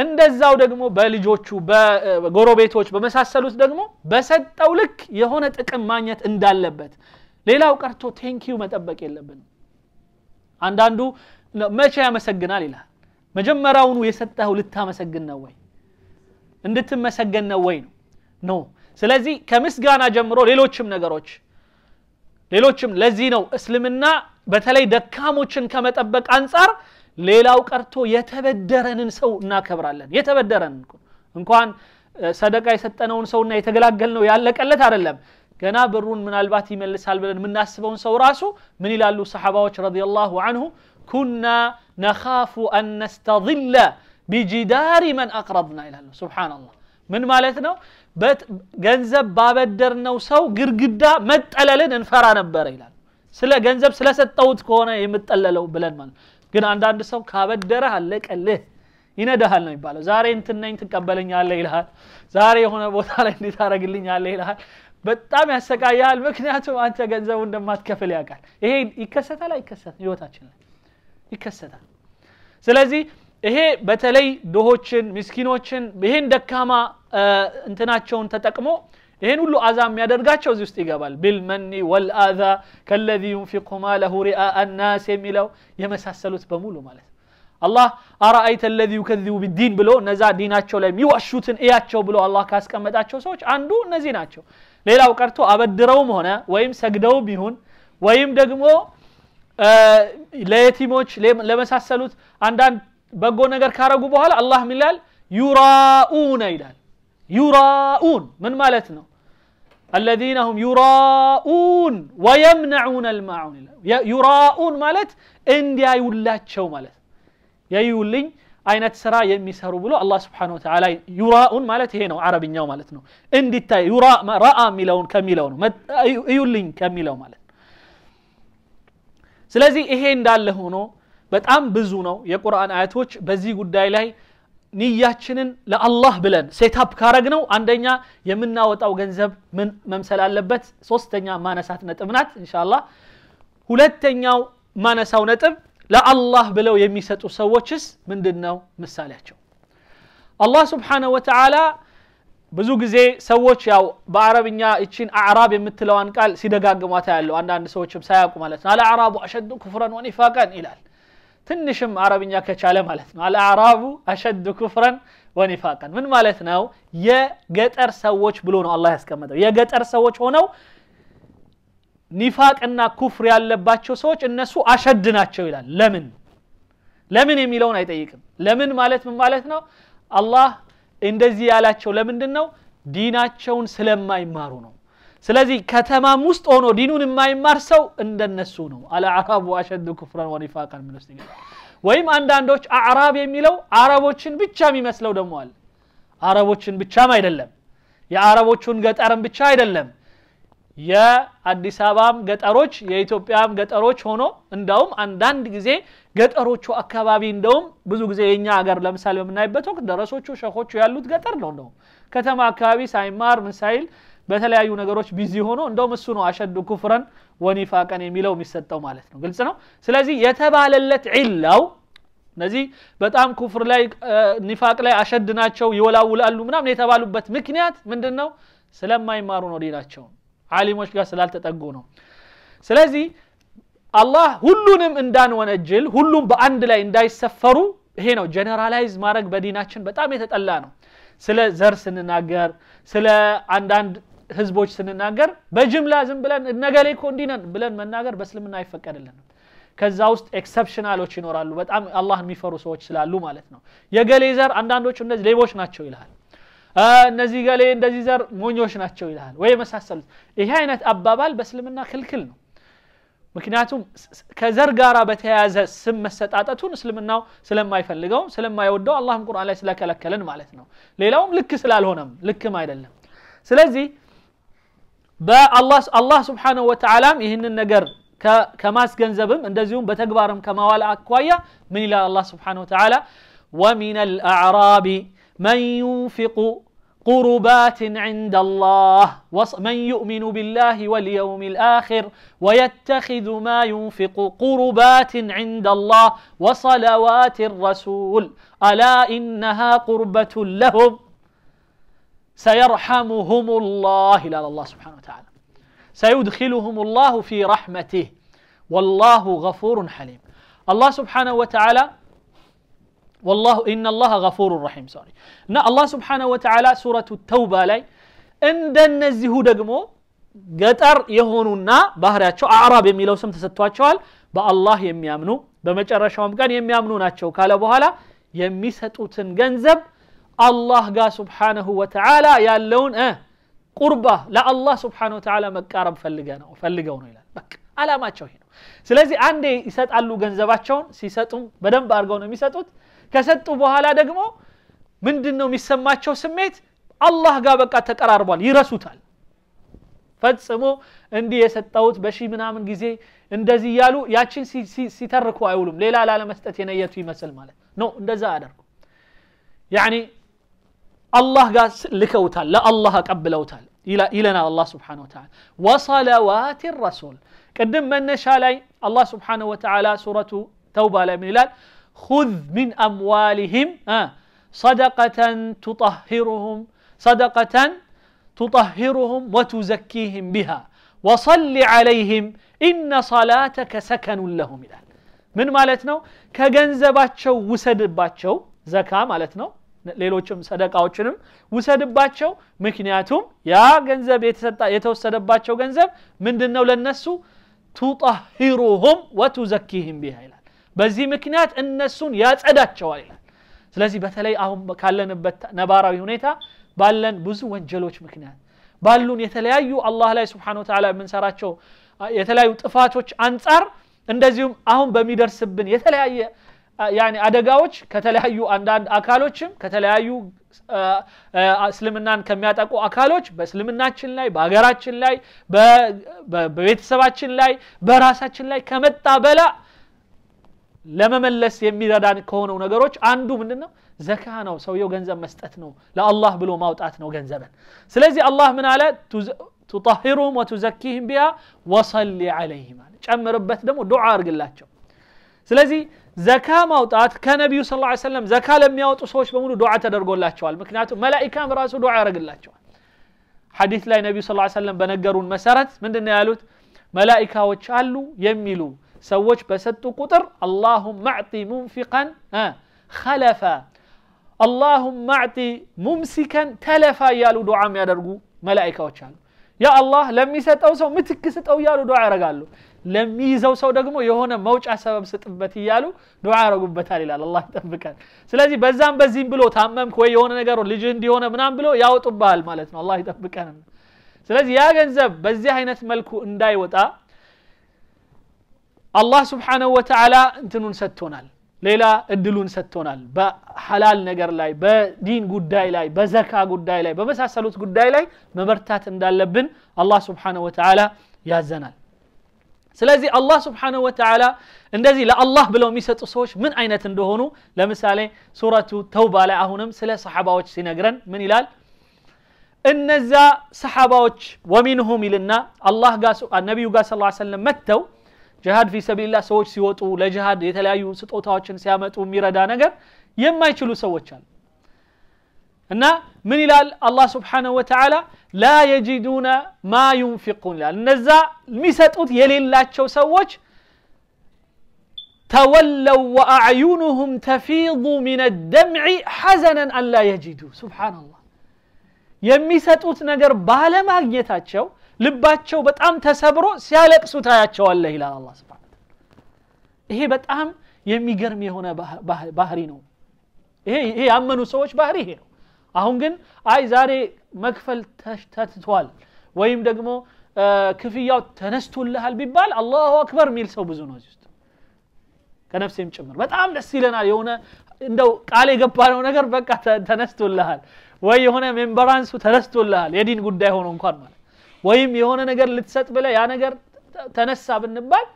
እንደዛው ደግሞ በልጆቹ በጎረቤቶች በመሳሰሉት ደግሞ በሰጠው ልክ የሆነ ጥቅም ማግኘት እንዳለበት ሌላው ቀርቶ ቴንኪዩ መጠበቅ የለብን አንዳንዱ መቼ ያመሰግናል ይላል መጀመሪያውኑ የሰጠው ልታመሰግን ነው ወይ እንድትመሰገን ነው ወይ ነው ኖ ስለዚህ ከምስጋና ጀምሮ ሌሎችም ነገሮች ሌሎችም ለዚህ ነው እስልምና በተለይ ደካሞችን ከመጠበቅ አንጻር ሌላው ቀርቶ የተበደረንን ሰው እናከብራለን የተበደረን እንኳን ሰደቃ የሰጠነውን ሰውና የተገላገል ነው ያለቀለት አይደለም ገና ብሩን ምናልባት ይመልሳል ብለን የምናስበውን ሰው ራሱ ምን ይላሉ ሰሓባዎች ረዲየላሁ አንሁ ኩና ነኻፉ አን ነስተظለ ቢጂዳሪ መን አቅረብና ይላሉ ስብሓናላህ ምን ማለት ነው ገንዘብ ባበደርነው ሰው ግድግዳ መጠለልን እንፈራ ነበረ ይላል ስለ ገንዘብ ስለሰጠውት ከሆነ የምጠለለው ብለን ማለት ግን አንዳንድ ሰው ካበደረህ አለቀልህ ይነዳሃል ነው የሚባለው ዛሬ እንትነኝ ትቀበለኛለህ ይልሃል ዛሬ የሆነ ቦታ ላይ እንዴት አረግልኛለህ ይልሃል በጣም ያሰቃያል ምክንያቱም አንተ ገንዘቡ እንደማትከፍል ያውቃል ይሄ ይከሰታል አይከሰት ህይወታችን ላይ ይከሰታል ስለዚህ ይሄ በተለይ ድሆችን ምስኪኖችን ይሄን ደካማ እንትናቸውን ተጠቅሞ ይህን ሁሉ አዛ የሚያደርጋቸው እዚህ ውስጥ ይገባል ቢልመኒ ወልአዛ ከለዚ ዩንፊቁ ማለሁ ሪአ አናስ የሚለው የመሳሰሉት በሙሉ ማለት ነው አላህ አራአይተ ለዚ ዩከዚቡ ቢዲን ብሎ እነዛ ዲናቸው ላይ የሚዋሹትን እያቸው ብሎ አላህ ካስቀመጣቸው ሰዎች አንዱ እነዚህ ናቸው ሌላው ቀርቶ አበድረውም ሆነ ወይም ሰግደውም ይሁን ወይም ደግሞ ለየቲሞች ለመሳሰሉት አንዳንድ በጎ ነገር ካረጉ በኋላ አላህ ምን ይላል ዩራኡነ ይላል يراءون من مالتنا الذين هم يراءون ويمنعون المعون يراءون مالت اندي ايولاتشو مالت يا يولين اين سرا يميسرو بلو الله سبحانه وتعالى يراءون مالت هنا عربي نيو مالتنا اندي تا يراء ما راى ميلون كميلون ايولين كميلون مالت سلازي ايه اندال لهونو بتام نو يا قران اياتوچ بزي گداي لاي ንያችንን ለአላህ ብለን ሴታፕ ነው አንደኛ የምናወጣው ገንዘብ ምን መምሰል አለበት ሶስተኛ ማነሳት ነጥብ ናት እንሻላ ሁለተኛው ማነሳው ነጥብ ለአላህ ብለው የሚሰጡ ሰዎችስ ምንድን ነው ምሳሌያቸው አላህ ስብሓነ ወተላ ብዙ ጊዜ ሰዎች ያው በአረብኛ እችን አዕራብ የምትለዋን ቃል ሲደጋግሟታ ያለው አንዳንድ ሰዎችም ሳያውቁ ማለት ነው አልአዕራቡ አሸዱ ኩፍረን ወኒፋቀን ይላል ትንሽም አረብኛ ከቻለ ማለት ነው አልአዕራቡ አሸዱ ኩፍረን ወኒፋቀን ምን ማለት ነው የገጠር ሰዎች ብሎ ነው አላህ ያስቀመጠው የገጠር ሰዎች ሆነው ኒፋቅና ኩፍር ያለባቸው ሰዎች እነሱ አሸድ ናቸው ይላል ለምን ለምን የሚለውን አይጠይቅም ለምን ማለት ምን ማለት ነው አላህ እንደዚህ ያላቸው ለምንድን ነው ዲናቸውን ስለማይማሩ ነው ስለዚህ ከተማም ውስጥ ሆኖ ዲኑን የማይማር ሰው እንደነሱ ነው አልአዕራቡ አሸዱ ኩፍረን ወኒፋቃን የሚል ውስጥ ወይም አንዳንዶች አዕራብ የሚለው አረቦችን ብቻ የሚመስለው ደግሞ አለ አረቦችን ብቻም አይደለም የአረቦቹን ገጠርም ብቻ አይደለም የአዲስ አበባም ገጠሮች የኢትዮጵያም ገጠሮች ሆኖ እንዳውም አንዳንድ ጊዜ ገጠሮቹ አካባቢ እንደውም ብዙ ጊዜ የእኛ ሀገር ለምሳሌ በምናይበት ወቅት ደረሶቹ ሸኾቹ ያሉት ገጠር ነው እንደውም ከተማ አካባቢ ሳይማር ምሳይል በተለያዩ ነገሮች ቢዚ ሆኖ እንደውም እሱ ነው አሸዱ ኩፍረን ወኒፋቀን የሚለው የሚሰጠው ማለት ነው ግልጽ ነው ስለዚህ የተባለለት ዒላው እነዚህ በጣም ኩፍር ላይ ኒፋቅ ላይ አሸድ ናቸው ይወላውላሉ ምናምን የተባሉበት ምክንያት ምንድን ነው ስለማይማሩ ነው ዲናቸውን አሊሞች ጋር ስላልተጠጉ ነው ስለዚህ አላህ ሁሉንም እንዳንወነጅል ሁሉም በአንድ ላይ እንዳይሰፈሩ ይሄ ነው ጀነራላይዝ ማድረግ በዲናችን በጣም የተጠላ ነው ስለ ዘር ስንናገር ስለ አንዳንድ ህዝቦች ስንናገር በጅምላ ዝም ብለን እነገሌ ኮ እንዲነን ብለን መናገር በእስልምና አይፈቀድልንም ከዛ ውስጥ ኤክሰፕሽናሎች ይኖራሉ በጣም አላህን የሚፈሩ ሰዎች ስላሉ ማለት ነው የገሌ ዘር አንዳንዶቹ እነዚህ ሌቦች ናቸው ይልሃል እነዚህ ገሌ እንደዚህ ዘር ሞኞች ናቸው ይልሃል ወይ የመሳሰሉት ይሄ አይነት አባባል በእስልምና ክልክል ነው ምክንያቱም ከዘር ጋር በተያያዘ ስም መሰጣጠቱን እስልምናው ስለማይፈልገው ስለማይወደው አላህም ቁርአን ላይ ስለከለከልን ማለት ነው ሌላውም ልክ ስላልሆነም ልክም አይደለም ስለዚህ በአላህ ስብሓነሁ ወተዓላም ይህንን ነገር ከማስገንዘብም እንደዚሁም በተግባርም ከማዋል አኳያ ምን ይላል አላህ سبحانه وتعالى ومن الأعراب من ينفق قربات عند الله من يؤمن بالله واليوم الآخر ويتخذ ما ينفق قربات عند الله وصلوات الرسول ألا إنها قربة لهم سيرحمهم الله لا الله سبحانه وتعالى سيدخلهم الله في رحمته والله غفور حليم الله سبحانه وتعالى والله إن الله غفور رحيم سوري نا الله سبحانه وتعالى سورة التوبة لي إن عند النزيه دقمو ستوات شوال با الله يمي أمنو ተሰጥቷቸዋል በአላህ كان يمي ቀን የሚያምኑ كالبو هلا يمي ستوتن ገንዘብ አላህ ጋር ስብሓነሁ ወተዓላ ያለውን ቁርባ ለአላህ ስብሓን ወተዓላ መቃረብ ፈልገው ነው ይላል በቃ አላማቸው ይሄ ነው ስለዚህ አንዴ ይሰጣሉ ገንዘባቸውን ሲሰጡም በደንብ አድርገው ነው የሚሰጡት ከሰጡ በኋላ ደግሞ ምንድን ነው የሚሰማቸው ስሜት አላህ ጋር በቃ ተቀራርቧል ይረሱታል ፈጽሞ እንዲህ የሰጠውት በሺህ ምናምን ጊዜ እንደዚህ እያሉ ያችን ሲተርኩ አይውሉም ሌላ ላለመስጠት የነየቱ ይመስል ማለት ነው እንደዛ አደርጉ ያኒ الله قال وتعال لا الله وتعال إلى إلىنا الله سبحانه وتعالى وصلوات الرسول قدم من شالي الله سبحانه وتعالى سورة توبة من هلال خذ من أموالهم آه، صدقة تطهرهم صدقة تطهرهم وتزكيهم بها وصل عليهم إن صلاتك سكن لهم من مالتنا كجنزبات شو ከገንዘባቸው ውሰድባቸው ዘካ ማለት ሌሎችም ሰደቃዎችንም ውሰድባቸው ምክንያቱም ያ ገንዘብ የተወሰደባቸው ገንዘብ ምንድን ነው ለነሱ ቱጠሂሩሁም ወቱዘኪህም ቢሃ ይላል በዚህ ምክንያት እነሱን ያጸዳቸዋል ይላል ስለዚህ በተለይ አሁን ካለንበት ነባራዊ ሁኔታ ባለን ብዙ ወንጀሎች ምክንያት ባሉን የተለያዩ አላህ ላይ ስብሓን ወተላ የምንሰራቸው የተለያዩ ጥፋቶች አንጻር እንደዚሁም አሁን በሚደርስብን የተለያየ ያኒ አደጋዎች ከተለያዩ አንዳንድ አካሎችም ከተለያዩ እስልምናን ከሚያጠቁ አካሎች በእስልምናችን ላይ በሀገራችን ላይ በቤተሰባችን ላይ በራሳችን ላይ ከመጣ በላ ለመመለስ የሚረዳን ከሆነው ነገሮች አንዱ ምንድን ነው ዘካ ነው ሰውየው ገንዘብ መስጠት ነው ለአላህ ብሎ ማውጣት ነው ገንዘብን ስለዚህ አላህ ምን አለ ቱጠሂሩም ወቱዘኪህም ቢያ ወሰሊ አለይህም ጨምርበት ደግሞ ዱዓ አርግላቸው ስለዚህ زكاة موت كان النبي صلى الله عليه وسلم زكاة لم يأوت صوش بمولو دعاء تدرقون الله شوال مكناتو ملائكة براسو دعاء رق الله شوال حديث لاي نبي صلى الله عليه وسلم بنقرون مسارت من دن يالوت ملائكة وشالو يميلو سوش بسدو قطر اللهم اعطي منفقا خلفا اللهم اعطي ممسكا تلفا يالو دعاء ميادرقو ملائكة وشالو يا الله لم يسد أو سو متكسد أو يالو دعاء رقالو لميزو يزو سو دغمو يهونا موجع سبب ستبتي يالو دعاء رغب بتال الى الله يطبقك سلازي بزام بزين بلو تامم كوي يهونا نغرو ليجند يهونا منام بلو ياو طبال مالتنا الله يطبقنا سلازي يا غنزب بزي حينت ملكو انداي وطا الله سبحانه وتعالى انتنون ستونال ليلى ادلون ستونال با حلال نجر لاي با دين قد داي لاي با زكاة قد داي لاي با بس هسالوت لاي مبرتات اندال لبن الله سبحانه وتعالى يازنال ስለዚ አላህ ስብሓንሁ ወተዓላ እንደዚህ ለአላህ ብለው የሚሰጡ ሰዎች ምን አይነት እንደሆኑ ለምሳሌ ሱረቱ ተውባ ላይ አሁንም ስለ ሰሓባዎች ሲነግረን ምን ይላል እነዛ ሰሓባዎች ወሚንሁም ይልና አላህ ነቢዩ ጋር ስለ ሰለም መጥተው ጅሃድ ፊ ሰቢልላ ሰዎች ሲወጡ ለጅሃድ የተለያዩ ስጦታዎችን ሲያመጡ የሚረዳ ነገር የማይችሉ ሰዎች አሉ أن من إلى الله سبحانه وتعالى لا يجدون ما ينفقون لأن النزاع أوت يلي الله سوّج تولوا وأعينهم تفيض من الدمع حزنا أن لا يجدوا سبحان الله أوت نجر بالما يتاتشو لباتشو بتأم تسبرو سيالك ستاتشو الله إلى الله سبحانه إيه بتأم يمي قرمي هنا بحرينو إيه إيه أمنوا سوش بحرينو አሁን ግን አይ ዛሬ መክፈል ተትቷል ወይም ደግሞ ክፍያው ተነስቶልሃል ቢባል አላሁ አክበር የሚል ሰው ብዙ ነው እዚህ ውስጥ ከነፍሴም ጭምር በጣም ደስ ይለናል የሆነ እንደው ቃል የገባነው ነገር በቃ ተነስቶልሃል ወይ የሆነ ሜምበራንሱ ተነስቶልሃል የዲን ጉዳይ ሆኖ እንኳን ማለት ወይም የሆነ ነገር ልትሰጥ ብለ ያ ነገር ተነሳ ብንባል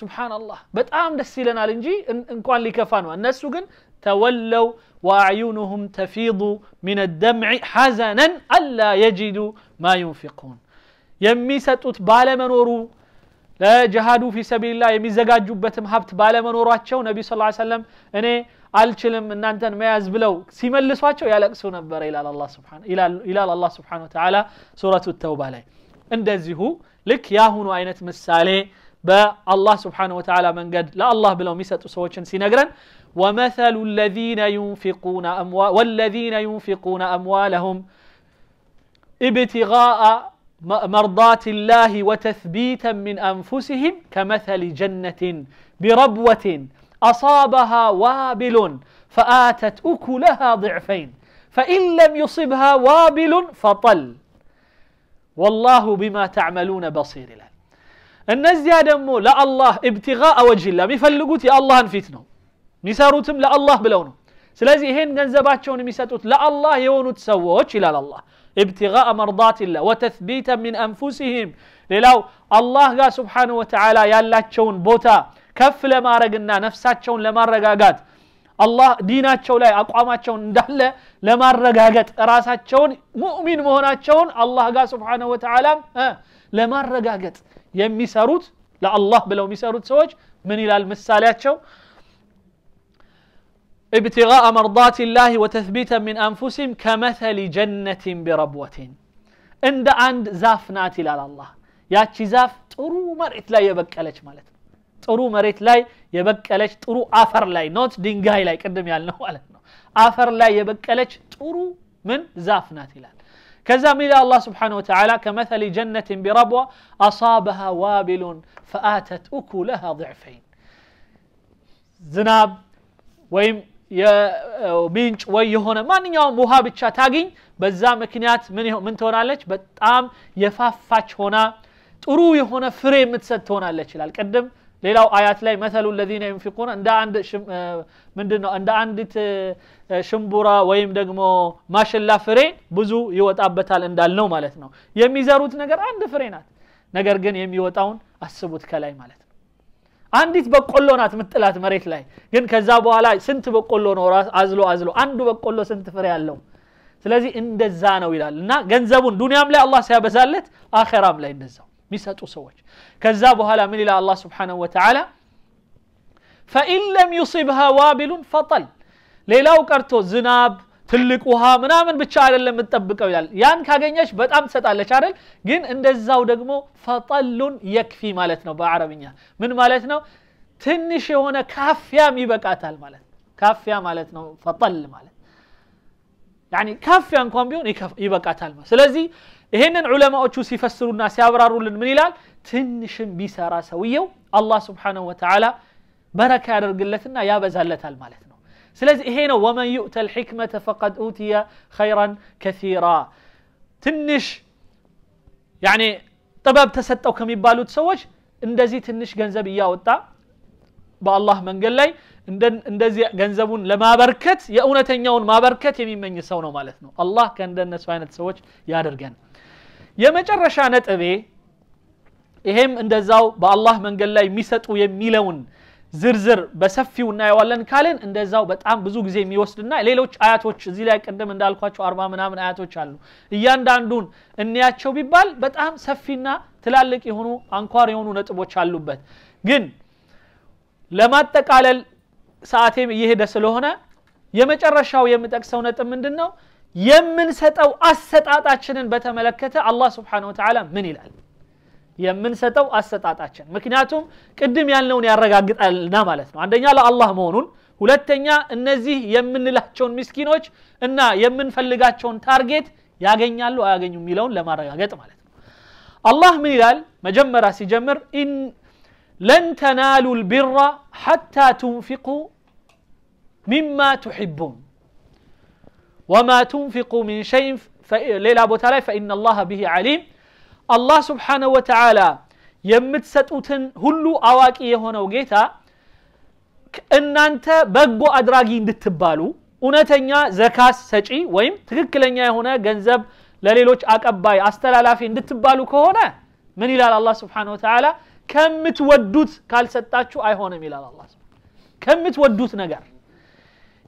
ስብሓንላህ በጣም ደስ ይለናል እንጂ እንኳን ሊከፋ ነው እነሱ ግን تولوا وأعينهم تفيض من الدمع حزنا ألا يجدوا ما ينفقون يميست بال منورو لا جهادوا في سبيل الله يميزقات جبتهم هبت بال منوراتشو نبي صلى الله عليه وسلم أني ألتشلم أن أنت ما يزبلو سيمل لسواتشو يالك سونا ببرا إلى الله سبحانه إلى الله سبحانه وتعالى سورة التوبة لك ياهون وعينة مسالي በአላህ ስብሓን ወተላ መንገድ ለአላህ ብለው የሚሰጡ ሰዎችን ሲነግረን ومثل الذين ينفقون أموال والذين ينفقون أموالهم ابتغاء مرضات الله وتثبيتا من أنفسهم كمثل جنة بربوة أصابها وابل فآتت أكلها ضعفين فإن لم يصبها وابل فطل والله بما تعملون بصير له النزيه دمو لا الله ابتغاء وجه الله ميفلقوت يا الله انفيتنا ميساروتم لا الله بلون سلازي هين غنزباتشون ميساتوت لا الله يونو تسووتش الى الله ابتغاء مرضات الله وتثبيتا من انفسهم للاو الله غا سبحانه وتعالى يا لاتشون بوتا كف لما رقنا نفساتشون لما رقاقات الله ديناتشون لا اقواماتشون دهلة لما رقاقات راساتشون مؤمن مهناتشون الله غا سبحانه وتعالى لما رقاقات የሚሰሩት ለአላህ ብለው የሚሰሩት من إلى المسالات شو ابتغاء مرضات الله وتثبيتا من أنفسهم كمثل جنة بربوة عند عند زاف ناتل الله يا زاف ترو مريت لا يبك ألج مالت ترو مريت لا يبك ألج ترو آفر لا نوت دينغاي لا كدم يالنا ولا آفر لا يبك ألج ترو من زاف ناتل كذا إلى الله سبحانه وتعالى كمثل جنة بربوة أصابها وابل فآتت أكلها ضعفين ዝናብ ወይም ምንጭ ወይ የሆነ ማንኛውም ውሃ ብቻ ታግኝ በዛ ምክንያት ምን ትሆናለች በጣም የፋፋች ሆና ጥሩ የሆነ ፍሬ የምትሰጥ ትሆናለች ይላል ቅድም ሌላው አያት ላይ መሰሉ ለዚነ ዩንፊቁን እንደ አንድ ምንድን ነው እንደ አንዲት ሽምቡራ ወይም ደግሞ ማሽላ ፍሬ ብዙ ይወጣበታል እንዳልነው ማለት ነው የሚዘሩት ነገር አንድ ፍሬ ናት ነገር ግን የሚወጣውን አስቡት ከላይ ማለት ነው አንዲት በቆሎ ናት ምጥላት መሬት ላይ ግን ከዛ በኋላ ስንት በቆሎ ነው አዝሎ አዝሎ አንዱ በቆሎ ስንት ፍሬ አለው ስለዚህ እንደዛ ነው ይላል እና ገንዘቡን ዱኒያም ላይ አላህ ሲያበዛለት አኸራም ላይ እንደዛው የሚሰጡ ሰዎች ከዛ በኋላ ምን ይላል አላህ ስብሓንሁ ወተዓላ ፈኢን ለም ዩሲብሃ ዋቢሉን ፈጠል ሌላው ቀርቶ ዝናብ ትልቅ ውሃ ምናምን ብቻ አይደለም የምትጠብቀው ይላል ያን ካገኘች በጣም ትሰጣለች አይደል ግን እንደዛው ደግሞ ፈጠሉን የክፊ ማለት ነው በአረብኛ ምን ማለት ነው ትንሽ የሆነ ካፊያም ይበቃታል ማለት ካፊያ ማለት ነው ፈጠል ማለት ካፊያ እንኳን ቢሆን ይበቃታል ስለዚህ إهنن علماء أشوس يفسرون الناس يبرارون للمنيلال تنشم بيسارا سويو الله سبحانه وتعالى بركة على رجلتنا يا بزلت المالتنا سلز إهنا ومن يؤت الحكمة فقد أوتي خيرا كثيرا تنش يعني طباب تسد أو كم يبالو تسوج اندزي تنش جنزب إياه وطا با الله من قال لي اندزي جنزبون لما بركت يأونة ما بركت يمين من يسونه مالتنا الله كان دن سوينة تسوج يا رجلنا የመጨረሻ ነጥቤ ይሄም እንደዛው በአላህ መንገድ ላይ የሚሰጡ የሚለውን ዝርዝር በሰፊው እናየዋለን ካልን እንደዛው በጣም ብዙ ጊዜ የሚወስድና ሌሎች አያቶች እዚህ ላይ ቅድም እንዳልኳቸው አርባ ምናምን አያቶች አሉ እያንዳንዱን እንያቸው ቢባል በጣም ሰፊና ትላልቅ የሆኑ አንኳር የሆኑ ነጥቦች አሉበት ግን ለማጠቃለል ሰዓቴም እየሄደ ስለሆነ የመጨረሻው የምጠቅሰው ነጥብ ምንድን ነው የምንሰጠው አሰጣጣችንን በተመለከተ አላህ ስብሓን ወተዓላ ምን ይላል የምንሰጠው አሰጣጣችን ምክንያቱም ቅድም ያልነውን ያረጋግጣልና ማለት ነው አንደኛ ለአላህ መሆኑን ሁለተኛ እነዚህ የምንላቸውን ምስኪኖች እና የምንፈልጋቸውን ታርጌት ያገኛሉ አያገኙ የሚለውን ለማረጋገጥ ማለት ነው አላህ ምን ይላል መጀመሪያ ሲጀምር ለን ተናሉ ልቢራ ሐታ ትንፊቁ ሚማ ትሕቡን وما تنفقوا من شيء ሌላ ቦታ ላይ ፈኢና አላህ ብሂ ዓሊም አላህ ስብሓነ ወተዓላ የምትሰጡትን ሁሉ አዋቂ የሆነው ጌታ እናንተ በጎ አድራጊ እንድትባሉ እውነተኛ ዘካስ ሰጪ ወይም ትክክለኛ የሆነ ገንዘብ ለሌሎች አቀባይ አስተላላፊ እንድትባሉ ከሆነ ምን ይላል አላህ ስብሓነ ወተዓላ ከምትወዱት ካልሰጣችሁ አይሆንም ይላል አላ ከምትወዱት ነገር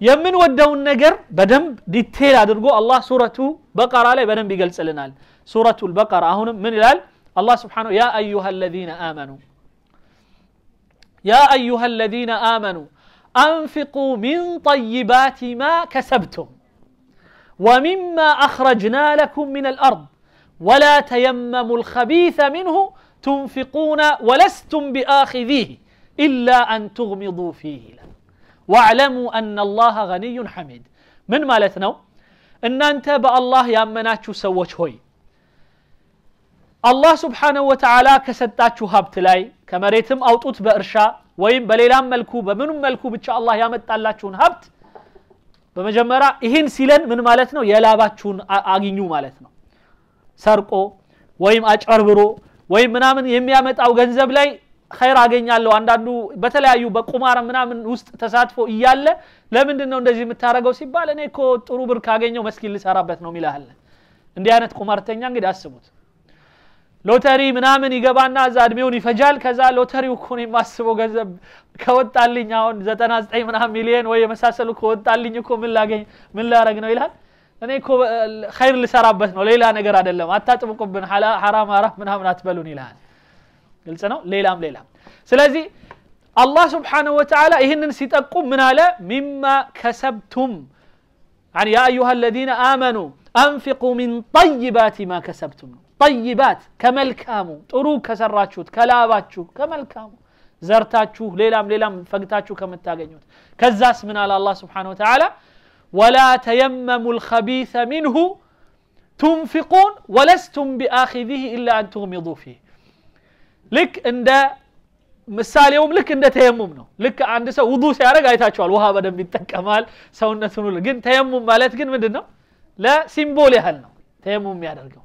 يمن ودون نجر بدم ديتيل أدرجو الله سورة بقرة عليه بدم بيجل سلنال سورة البقرة هنا من الال الله سبحانه يا أيها الذين آمنوا يا أيها الذين آمنوا أنفقوا من طيبات ما كسبتم ومما أخرجنا لكم من الأرض ولا تيمموا الخبيث منه تنفقون ولستم بآخذيه إلا أن تغمضوا فيه لك واعلموا أن الله غني حميد من مالتنا إن أنت بالله يا مناتش سوّج هوي الله سبحانه وتعالى كسدتاش هابت لاي كمريتم أو توت بإرشا وين بليلام ملكوبة من ملكوبة شاء الله يا متعلاش هابت بمجمرة إهين سيلن من مالتنا يلا باتشون أجينيو مالتنا سرقو ويم أجربرو ወይም ምናምን የሚያመጣው ገንዘብ ላይ ኸይር አገኛለሁ አንዳንዱ በተለያዩ በቁማር ምናምን ውስጥ ተሳትፎ እያለ ለምንድን ነው እንደዚህ የምታደረገው ሲባል እኔ እኮ ጥሩ ብር ካገኘው መስኪን ልሰራበት ነው ሚልሃል እንዲህ አይነት ቁማርተኛ እንግዲህ አስቡት ሎተሪ ምናምን ይገባና እዛ እድሜውን ይፈጃል ከዛ ሎተሪው እኮ ነው የማስበው ገንዘብ ከወጣልኝ አሁን ዘጠና ዘጠኝ ምናምን ሚሊየን ወይ የመሳሰሉ ከወጣልኝ እኮ ምን ላገኝ ምን ላረግ ነው ይላል እኔ እኮ ኸይር ልሰራበት ነው ሌላ ነገር አይደለም አታጥብቁብን ሐራም ሐራም ምናምን አትበሉን ይልሃል ግልጽ ነው ሌላም ሌላም ስለዚህ አላህ ስብሓንሁ ወተዓላ ይህንን ሲጠቁም من على مما كسبتم يعني يا أيها الذين آمنوا أنفقوا من طيبات ما كسبتم طيبات الكامو ترو كسراتشو كلاباتشو الكامو زرتاتشو ليلام ليلام فقتاتشو كمتاغنيوت كزاس من على الله سبحانه وتعالى ولا تيمموا الخبيث منه تنفقون ولستم بآخذه إلا أن تغمضوا فيه ልክ እንደ ምሳሌውም ልክ እንደ ተየሙም ነው ልክ አንድ ሰው ውዱ ሲያደርግ አይታችኋል ውሃ በደንብ ይጠቀማል ሰውነቱን ሁሉ ግን ተየሙም ማለት ግን ምንድን ነው ለሲምቦል ያህል ነው ተየሙም የሚያደርገው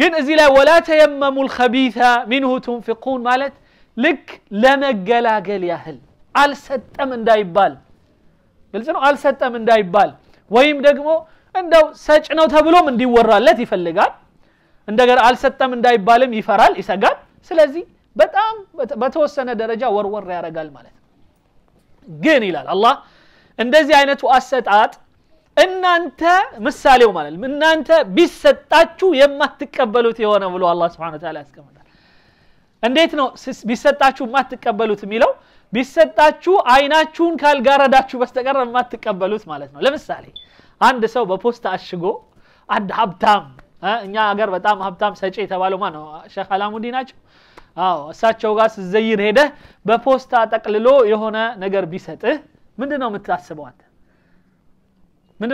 ግን እዚህ ላይ ወላ ተየመሙ ልከቢታ ሚንሁ ትንፊቁን ማለት ልክ ለመገላገል ያህል አልሰጠም እንዳይባል ግልጽ ነው አልሰጠም እንዳይባል ወይም ደግሞ እንደው ሰጭ ነው ተብሎም እንዲወራለት ይፈልጋል እንደገና አልሰጠም እንዳይባልም ይፈራል ይሰጋል ስለዚህ በጣም በተወሰነ ደረጃ ወርወር ያደርጋል ማለት ነው ግን ይላል አላህ እንደዚህ አይነቱ አሰጣጥ እናንተ ምሳሌው ማለት እናንተ ቢሰጣችሁ የማትቀበሉት የሆነ ብሎ አላ ስብን ታላ ያስቀምጣል እንዴት ነው ቢሰጣችሁ የማትቀበሉት የሚለው ቢሰጣችሁ አይናችሁን ካልጋረዳችሁ በስተቀር የማትቀበሉት ማለት ነው ለምሳሌ አንድ ሰው በፖስታ አሽጎ አንድ ሀብታም እኛ ሀገር በጣም ሀብታም ሰጪ የተባለው ማ ነው ሼክ አላሙዲ ናቸው አዎ እሳቸው ጋር ስዘይር ሄደ በፖስታ ጠቅልሎ የሆነ ነገር ቢሰጥህ ምንድ ነው የምታስበው አንተ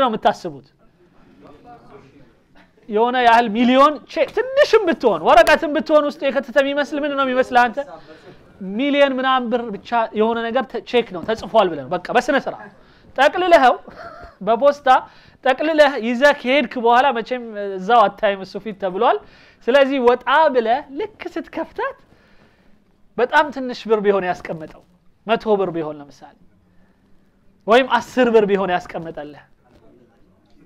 ነው የምታስቡት የሆነ ያህል ሚሊዮን ትንሽም ብትሆን ወረቀትም ብትሆን ውስጥ የከተተ የሚመስል ምንድ ነው የሚመስል አንተ ሚሊየን ምናምን ብር ብቻ የሆነ ነገር ቼክ ነው ተጽፏል ብለን በቃ በስነ ስራ ጠቅልልኸው በፖስታ ጠቅልለህ ይዘህ ከሄድክ በኋላ መቼም እዛው አታይም እሱ ፊት ተብሏል ስለዚህ ወጣ ብለ ልክ ስትከፍታት በጣም ትንሽ ብር ቢሆን ያስቀመጠው መቶ ብር ቢሆን ለምሳሌ ወይም አስር ብር ቢሆን ያስቀመጠልህ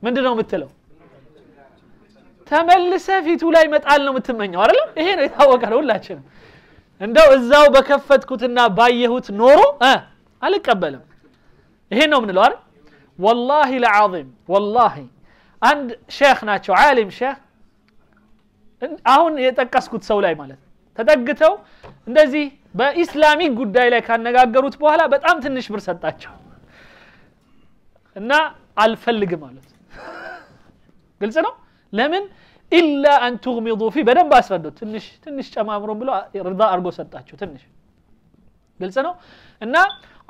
ምንድን ነው የምትለው ተመልሰ ፊቱ ላይ መጣል ነው የምትመኘው አይደለም ይሄ ነው የታወቀ ነው ሁላችንም እንደው እዛው በከፈትኩትና ባየሁት ኖሮ አልቀበልም ይሄን ነው ምንለው አይደል والله العظيم والله عند شيخنا ناتشو عالم شيخ أهون يتكس كنت سولاي مالت تدقتو اندازي با إسلامي قد داي لك أن نقاقروت بوهلا بات أمت النشبر إنا الفلق مالت قلت له لمن إلا أن تغمضوا فيه بدن باس تنش تنش تنش أمامرون بلو رضا ارغو ستاتشو تنش قلت له إنا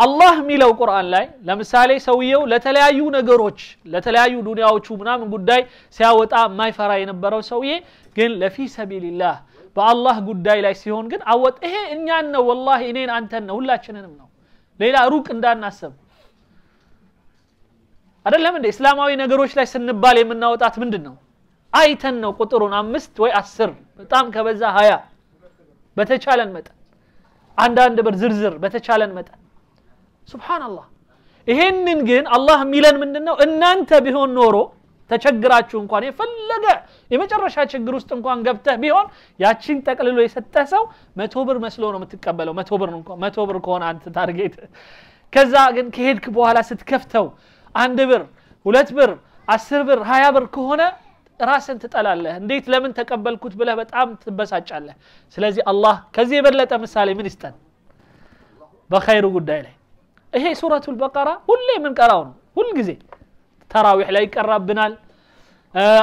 አላህ የሚለው ቁርአን ላይ ለምሳሌ ሰውየው ለተለያዩ ነገሮች ለተለያዩ ዱንያዎቹ ምናምን ጉዳይ ሲያወጣ የማይፈራ የነበረው ሰውዬ ግን ለፊ ሰቢልላህ በአላህ ጉዳይ ላይ ሲሆን ግን አወጥ ይሄ እኛን ነው ወላሂ እኔን አንተን ነው ሁላችንንም ነው ሌላ ሩቅ እንዳናስብ አይደለም እንደ እስላማዊ ነገሮች ላይ ስንባል የምናወጣት ምንድን ነው አይተን ነው ቁጥሩን አምስት ወይ አስር በጣም ከበዛ ሀያ በተቻለን መጠን አንዳንድ ብር ዝርዝር በተቻለን መጠን ሱብሓናላህ ይሄንን ግን አላህ የሚለን ምንድን ነው እናንተ ቢሆን ኖሮ ተቸግራችሁ እንኳን የፈለገ የመጨረሻ ችግር ውስጥ እንኳን ገብተህ ቢሆን ያችን ጠቅልሎ የሰጠ ሰው መቶ ብር መስሎ ነው የምትቀበለው መቶ ብር መቶ ብር ከሆነ አንተ ታርጌት ከዛ ግን ከሄድክ በኋላ ስትከፍተው አንድ ብር ሁለት ብር አስር ብር ሀያ ብር ከሆነ ራስን ትጠላለህ እንዴት ለምን ተቀበልኩት ብለህ በጣም ትበሳጫለህ ስለዚህ አላህ ከዚህ የበለጠ ምሳሌ ምን ይስጠን በኸይሩ ጉዳይ ላይ ይሄ ሱረቱል በቀራ ሁሌ የምንቀራው ነው ሁል ጊዜ ተራዊሕ ላይ ይቀራብናል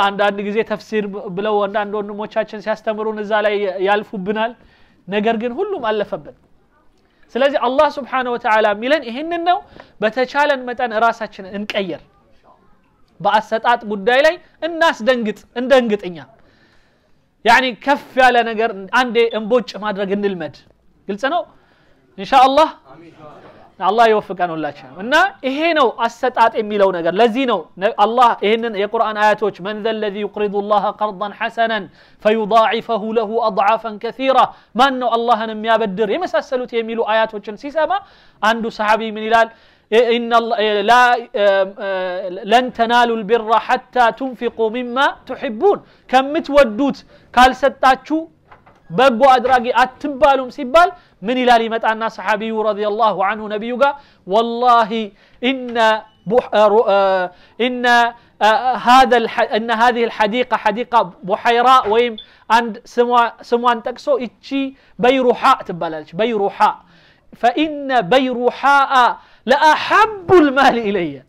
አንዳንድ ጊዜ ተፍሲር ብለው አንዳንድ ወንድሞቻችን ሲያስተምሩን እዛ ላይ ያልፉብናል ነገር ግን ሁሉም አለፈብን ስለዚህ አላህ ስብሓነ ወተዓላ የሚለን ይህንን ነው በተቻለን መጠን ራሳችን እንቀየር በአሰጣጥ ጉዳይ ላይ እናስደንግጥ እንደንግጥኛ ያኒ ከፍ ያለ ነገር አንዴ እንቦጭ ማድረግ እንልመድ ግልጽ ነው ኢንሻ አላህ الله يوفقنا إيه الله شيء إن إهينو أستطعت إمي لو نجر لزينو الله إهن القرآن آيات من ذا الذي يقرض الله قرضا حسنا فيضاعفه له أضعافا كثيرة ما إنه الله نم يبدر إيه مسألة سلوت إمي لو آيات وش نسيسها عنده صحابي من إلال إيه إن إيه لا لن تنالوا البر حتى تنفقوا مما تحبون كم متودوت قال ستاتشو بقوا أدراجي أتبالهم سبال من إلى لمتأنا صحابي رضي الله عنه نبي والله إن آه، آه، إن آه، هذا إن هذه الحديقة حديقة بحيراء ويم عند أن تكسو إتشي بيروحاء تبالج بيروحاء فإن بيروحاء لأحب المال إليّ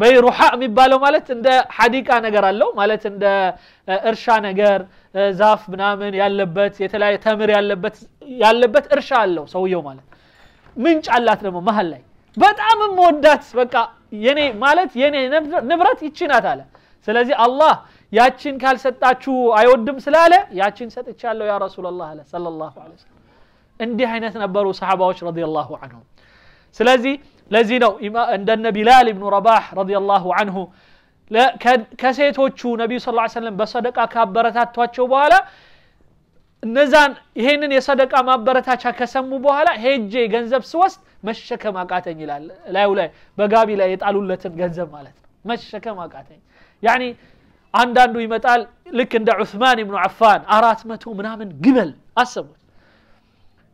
بي مبالو ميبالو مالت اندى حديقة نگر اللو مالت اندى ارشا نگر زاف بنامن ياللبت يتلاي تامر ياللبت ياللبت ارشا اللو سوي يو مالت منش اللات نمو محل لي بات عام مودات بقى يني مالت يني نبرت يتشينا تالا سلازي الله ياتشين كال ستا چو ايو الدم سلالة ياتشين ست اتشالو يا رسول الله صلى الله عليه وسلم اندي حينة نبرو صحابة وش رضي الله عنهم سلازي ለዚህ ነው እንደነ ቢላል ብኑ ረባህ ረዲየላሁ አንሁ ከሴቶቹ ነቢዩ ስ ሰለም በሰደቃ ካበረታቷቸው በኋላ እነዛን ይሄንን የሰደቃ ማበረታቻ ከሰሙ በኋላ ሄጄ ገንዘብ ስወስድ መሸከም አቃተኝ ይላል ላዩ ላይ በጋቢ ላይ የጣሉለትን ገንዘብ ማለት ነው መሸከም አቃተኝ ያኒ አንዳንዱ ይመጣል ልክ እንደ ዑስማን ብኑ አፋን አራት መቶ ምናምን ግመል አስቡት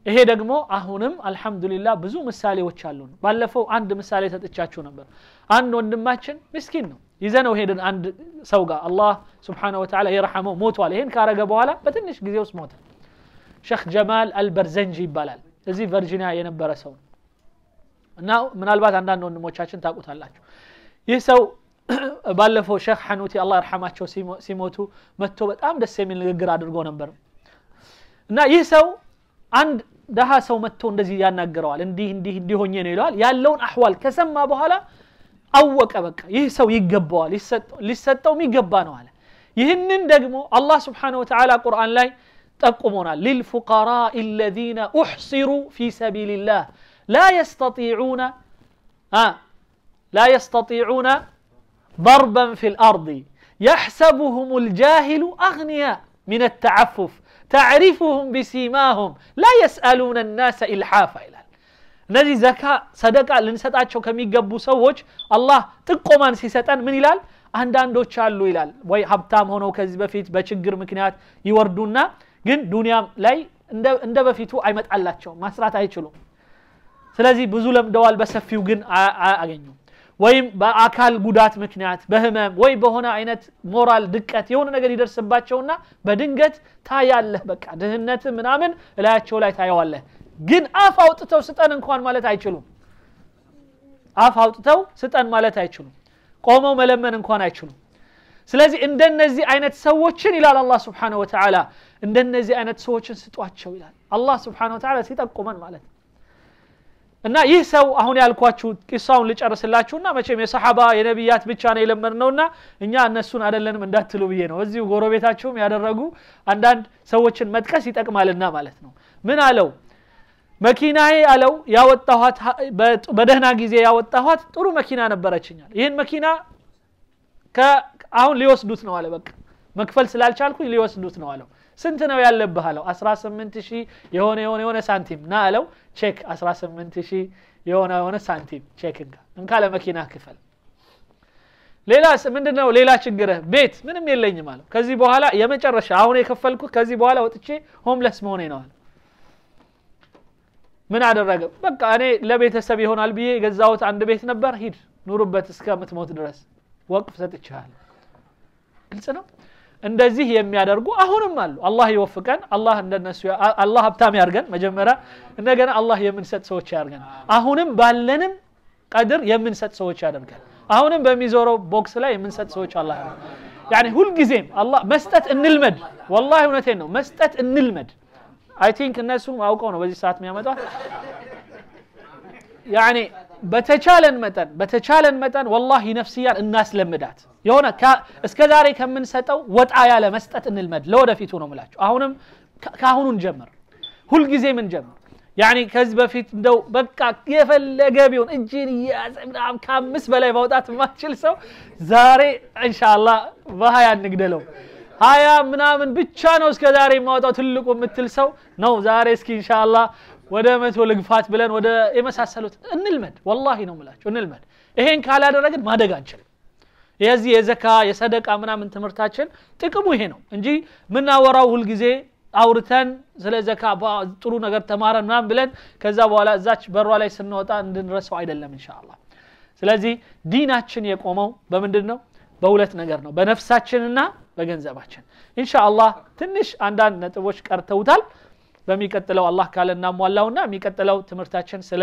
ይሄ ደግሞ አሁንም አልሐምዱሊላህ ብዙ ምሳሌዎች አሉን ባለፈው አንድ ምሳሌ ሰጥቻችሁ ነበር አንድ ወንድማችን ምስኪን ነው ይዘነው ሄድን አንድ ሰው ጋር አላህ ስብሓነ ወተላ የረሐመው ሞቷል ይህን ካረገ በኋላ በትንሽ ጊዜ ውስጥ ሞተ ሸክ ጀማል አልበርዘንጂ ይባላል እዚህ ቨርጂኒያ የነበረ ሰው ነው እና ምናልባት አንዳንድ ወንድሞቻችን ታቁታላችሁ ይህ ሰው ባለፈው ሸክ ሐኑቲ አላህ ይርሐማቸው ሲሞቱ መጥቶ በጣም ደስ የሚል ንግግር አድርጎ ነበር እና ይህ ሰው አንድ ده سو متو نزي يانا قروال اندي اندي اندي هون يني لوال يان لون أحوال كسم ما بوهالا أوك أبك يهسو يقبوال لساتو مي قبانو هالا يهنن دقمو الله سبحانه وتعالى قرآن لا تقومون للفقراء الذين أحصروا في سبيل الله لا يستطيعون ها لا يستطيعون ضربا في الأرض يحسبهم الجاهل أغنياء من التعفف ተዕሪፉሁም ቢሲማሁም ላ የስአሉነ ናሰ ኢልሓፋ ይላል እነዚህ ዘካ ሰደቃ ልንሰጣቸው ከሚገቡ ሰዎች አላህ ጥቆማን ሲሰጠን ምን ይላል አንዳንዶች አሉ ይላል ወይ ሀብታም ሆነው ከዚህ በፊት በችግር ምክንያት ይወርዱና ግን ዱንያም ላይ እንደ በፊቱ አይመጣላቸውም ማስራት አይችሉም ስለዚህ ብዙ ለምደዋል በሰፊው ግን አያገኙም ወይም በአካል ጉዳት ምክንያት በህመም ወይ በሆነ አይነት ሞራል ድቀት የሆነ ነገር ይደርስባቸውና በድንገት ታያለህ በቃ ድህነት ምናምን እላያቸው ላይ ታየዋለህ ግን አፍ አውጥተው ስጠን እንኳን ማለት አይችሉም አፍ አውጥተው ስጠን ማለት አይችሉም ቆመው መለመን እንኳን አይችሉም ስለዚህ እንደነዚህ አይነት ሰዎችን ይላል አላህ ስብሓንሁ ወተዓላ እንደነዚህ አይነት ሰዎችን ስጧቸው ይላል አላህ ስብሓንሁ ወተዓላ ሲጠቁመን ማለት እና ይህ ሰው አሁን ያልኳችሁ ቂሳውን ልጨርስላችሁና መቼም የሰሓባ የነቢያት ብቻ ነው የለመድ ነውና እኛ እነሱን አደለንም እንዳትሉ ብዬ ነው። እዚሁ ጎረቤታቸውም ያደረጉ አንዳንድ ሰዎችን መጥቀስ ይጠቅማልና ማለት ነው። ምን አለው? መኪናዬ አለው ያወጣኋት በደህና ጊዜ ያወጣኋት ጥሩ መኪና ነበረችኛል። ይህን መኪና አሁን ሊወስዱት ነው አለ። በቃ መክፈል ስላልቻልኩኝ ሊወስዱት ነው አለው። ስንት ነው ያለብህ አለው 18 ሺህ የሆነ የሆነ የሆነ ሳንቲም ና አለው ቼክ 18 የሆነ የሆነ ሳንቲም ቼክ ጋ እንካ ለመኪና ክፈል ሌላ ምንድ ነው ሌላ ችግርህ ቤት ምንም የለኝም አለው ከዚህ በኋላ የመጨረሻ አሁን የከፈልኩት ከዚህ በኋላ ወጥቼ ሆምለስ መሆኔ ነው አለ ምን አደረገ በቃ እኔ ለቤተሰብ ይሆናል ብዬ የገዛሁት አንድ ቤት ነበር ሂድ ኑሩበት እስከ ምትሞት ድረስ ወቅፍ ሰጥቻለሁ ግልጽ ነው እንደዚህ የሚያደርጉ አሁንም አሉ አላህ ይወፍቀን አላህ እንደነሱ አላህ ሀብታም ያርገን መጀመሪያ እንደገና አላህ የምንሰጥ ሰዎች ያርገን አሁንም ባለንም ቀድር የምንሰጥ ሰዎች ያደርገን አሁንም በሚዞረው ቦክስ ላይ የምንሰጥ ሰዎች አላህ ያኒ ሁልጊዜም መስጠት እንልመድ ወላሂ እውነቴን ነው መስጠት እንልመድ አይ ቲንክ እነሱም አውቀው ነው በዚህ ሰዓት የሚያመጣ ያኔ በተቻለን መጠን በተቻለን መጠን ወላሂ ነፍስያን እናስለምዳት። የሆነ እስከ ዛሬ ከምንሰጠው ወጣ ያለ መስጠት እንልመድ። ለወደፊቱ ነው ምላችሁ። አሁንም ከአሁኑ እንጀምር። ሁልጊዜ ምን ጀምር ያኒ ከዚህ በፊት እንደው በቃ የፈለገ ቢሆን እጅን እያያዘ ምናምን ከአምስት በላይ ማውጣት የማትችል ሰው ዛሬ እንሻላ በሀያ እንግደለው። ሀያ ምናምን ብቻ ነው እስከ ዛሬ የማወጣው ትልቁ የምትል ሰው ነው ዛሬ እስኪ እንሻላ ወደ መቶ ልግፋት ብለን ወደ የመሳሰሉት እንልመድ ወላሂ ነው ምላቸው እንልመድ ይሄን ካላደረግን ማደግ አንችልም የዚህ የዘካ የሰደቃ ምናምን ትምህርታችን ጥቅሙ ይሄ ነው እንጂ ምናወራው ሁልጊዜ አውርተን ስለ ዘካ ጥሩ ነገር ተማረን ምናምን ብለን ከዛ በኋላ እዛች በሯ ላይ ስንወጣ እንድንረሰው አይደለም እንሻላ ስለዚህ ዲናችን የቆመው በምንድን ነው በሁለት ነገር ነው በነፍሳችንና በገንዘባችን እንሻ አላህ ትንሽ አንዳንድ ነጥቦች ቀርተውታል በሚቀጥለው አላህ ካለ እናሟላውና የሚቀጥለው ትምህርታችን ስለ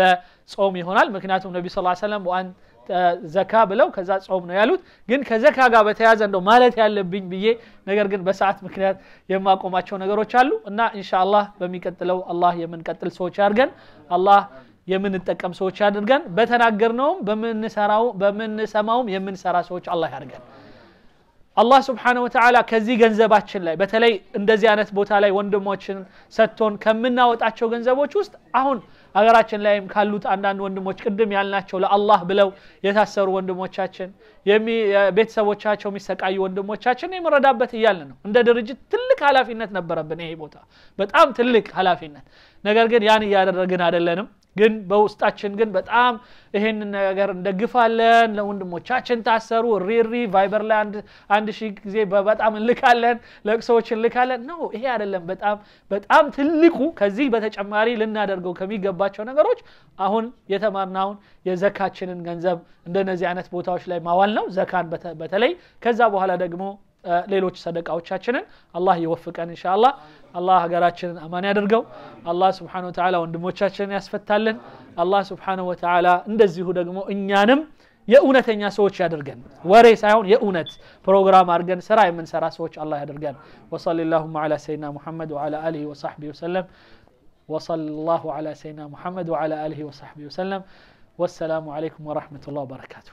ጾም ይሆናል ምክንያቱም ነቢ ስ ሰለም ዘካ ብለው ከዛ ጾም ነው ያሉት ግን ከዘካ ጋር በተያዘ እንደው ማለት ያለብኝ ብዬ ነገር ግን በሰዓት ምክንያት የማቆማቸው ነገሮች አሉ እና እንሻ አላህ በሚቀጥለው አላህ የምንቀጥል ሰዎች አድርገን አላህ የምንጠቀም ሰዎች አድርገን በተናገርነውም በምንሰማውም የምንሰራ ሰዎች አላህ ያድርገን አላህ ስብሓነ ወተዓላ ከዚህ ገንዘባችን ላይ በተለይ እንደዚህ አይነት ቦታ ላይ ወንድሞችን ሰጥቶን ከምናወጣቸው ገንዘቦች ውስጥ አሁን ሀገራችን ላይም ካሉት አንዳንድ ወንድሞች ቅድም ያልናቸው ለአላህ ብለው የታሰሩ ወንድሞቻችን፣ ቤተሰቦቻቸው የሚሰቃዩ ወንድሞቻችን የምረዳበት እያልን ነው። እንደ ድርጅት ትልቅ ኃላፊነት ነበረብን። ይሄ ቦታ በጣም ትልቅ ኃላፊነት ነገር ግን ያን እያደረግን አይደለንም ግን በውስጣችን ግን በጣም ይሄንን ነገር እንደግፋለን ለወንድሞቻችን ታሰሩ ሪሪ ቫይበር ላይ አንድ ሺ ጊዜ በጣም እንልካለን ለቅሶዎች እንልካለን ነው ይሄ አደለም በጣም በጣም ትልቁ ከዚህ በተጨማሪ ልናደርገው ከሚገባቸው ነገሮች አሁን የተማርናውን የዘካችንን ገንዘብ እንደነዚህ አይነት ቦታዎች ላይ ማዋል ነው ዘካን በተለይ ከዛ በኋላ ደግሞ ليلوش صدق أو تشاتشنن الله يوفق إن شاء الله الله جراتشنن أمان يدرجو الله سبحانه وتعالى وندمو تشاتشنن أسفت تلن الله سبحانه وتعالى عند الزهود جمو إن ينم يأونت إن يسويش يدرجن وريس عون يأونت بروجرام أرجن سرائم من سرا سويش الله يدرجن وصلى اللهم على سيدنا محمد وعلى آله وصحبه وسلم وصلى الله على سيدنا محمد وعلى آله وصحبه وسلم والسلام عليكم ورحمة الله وبركاته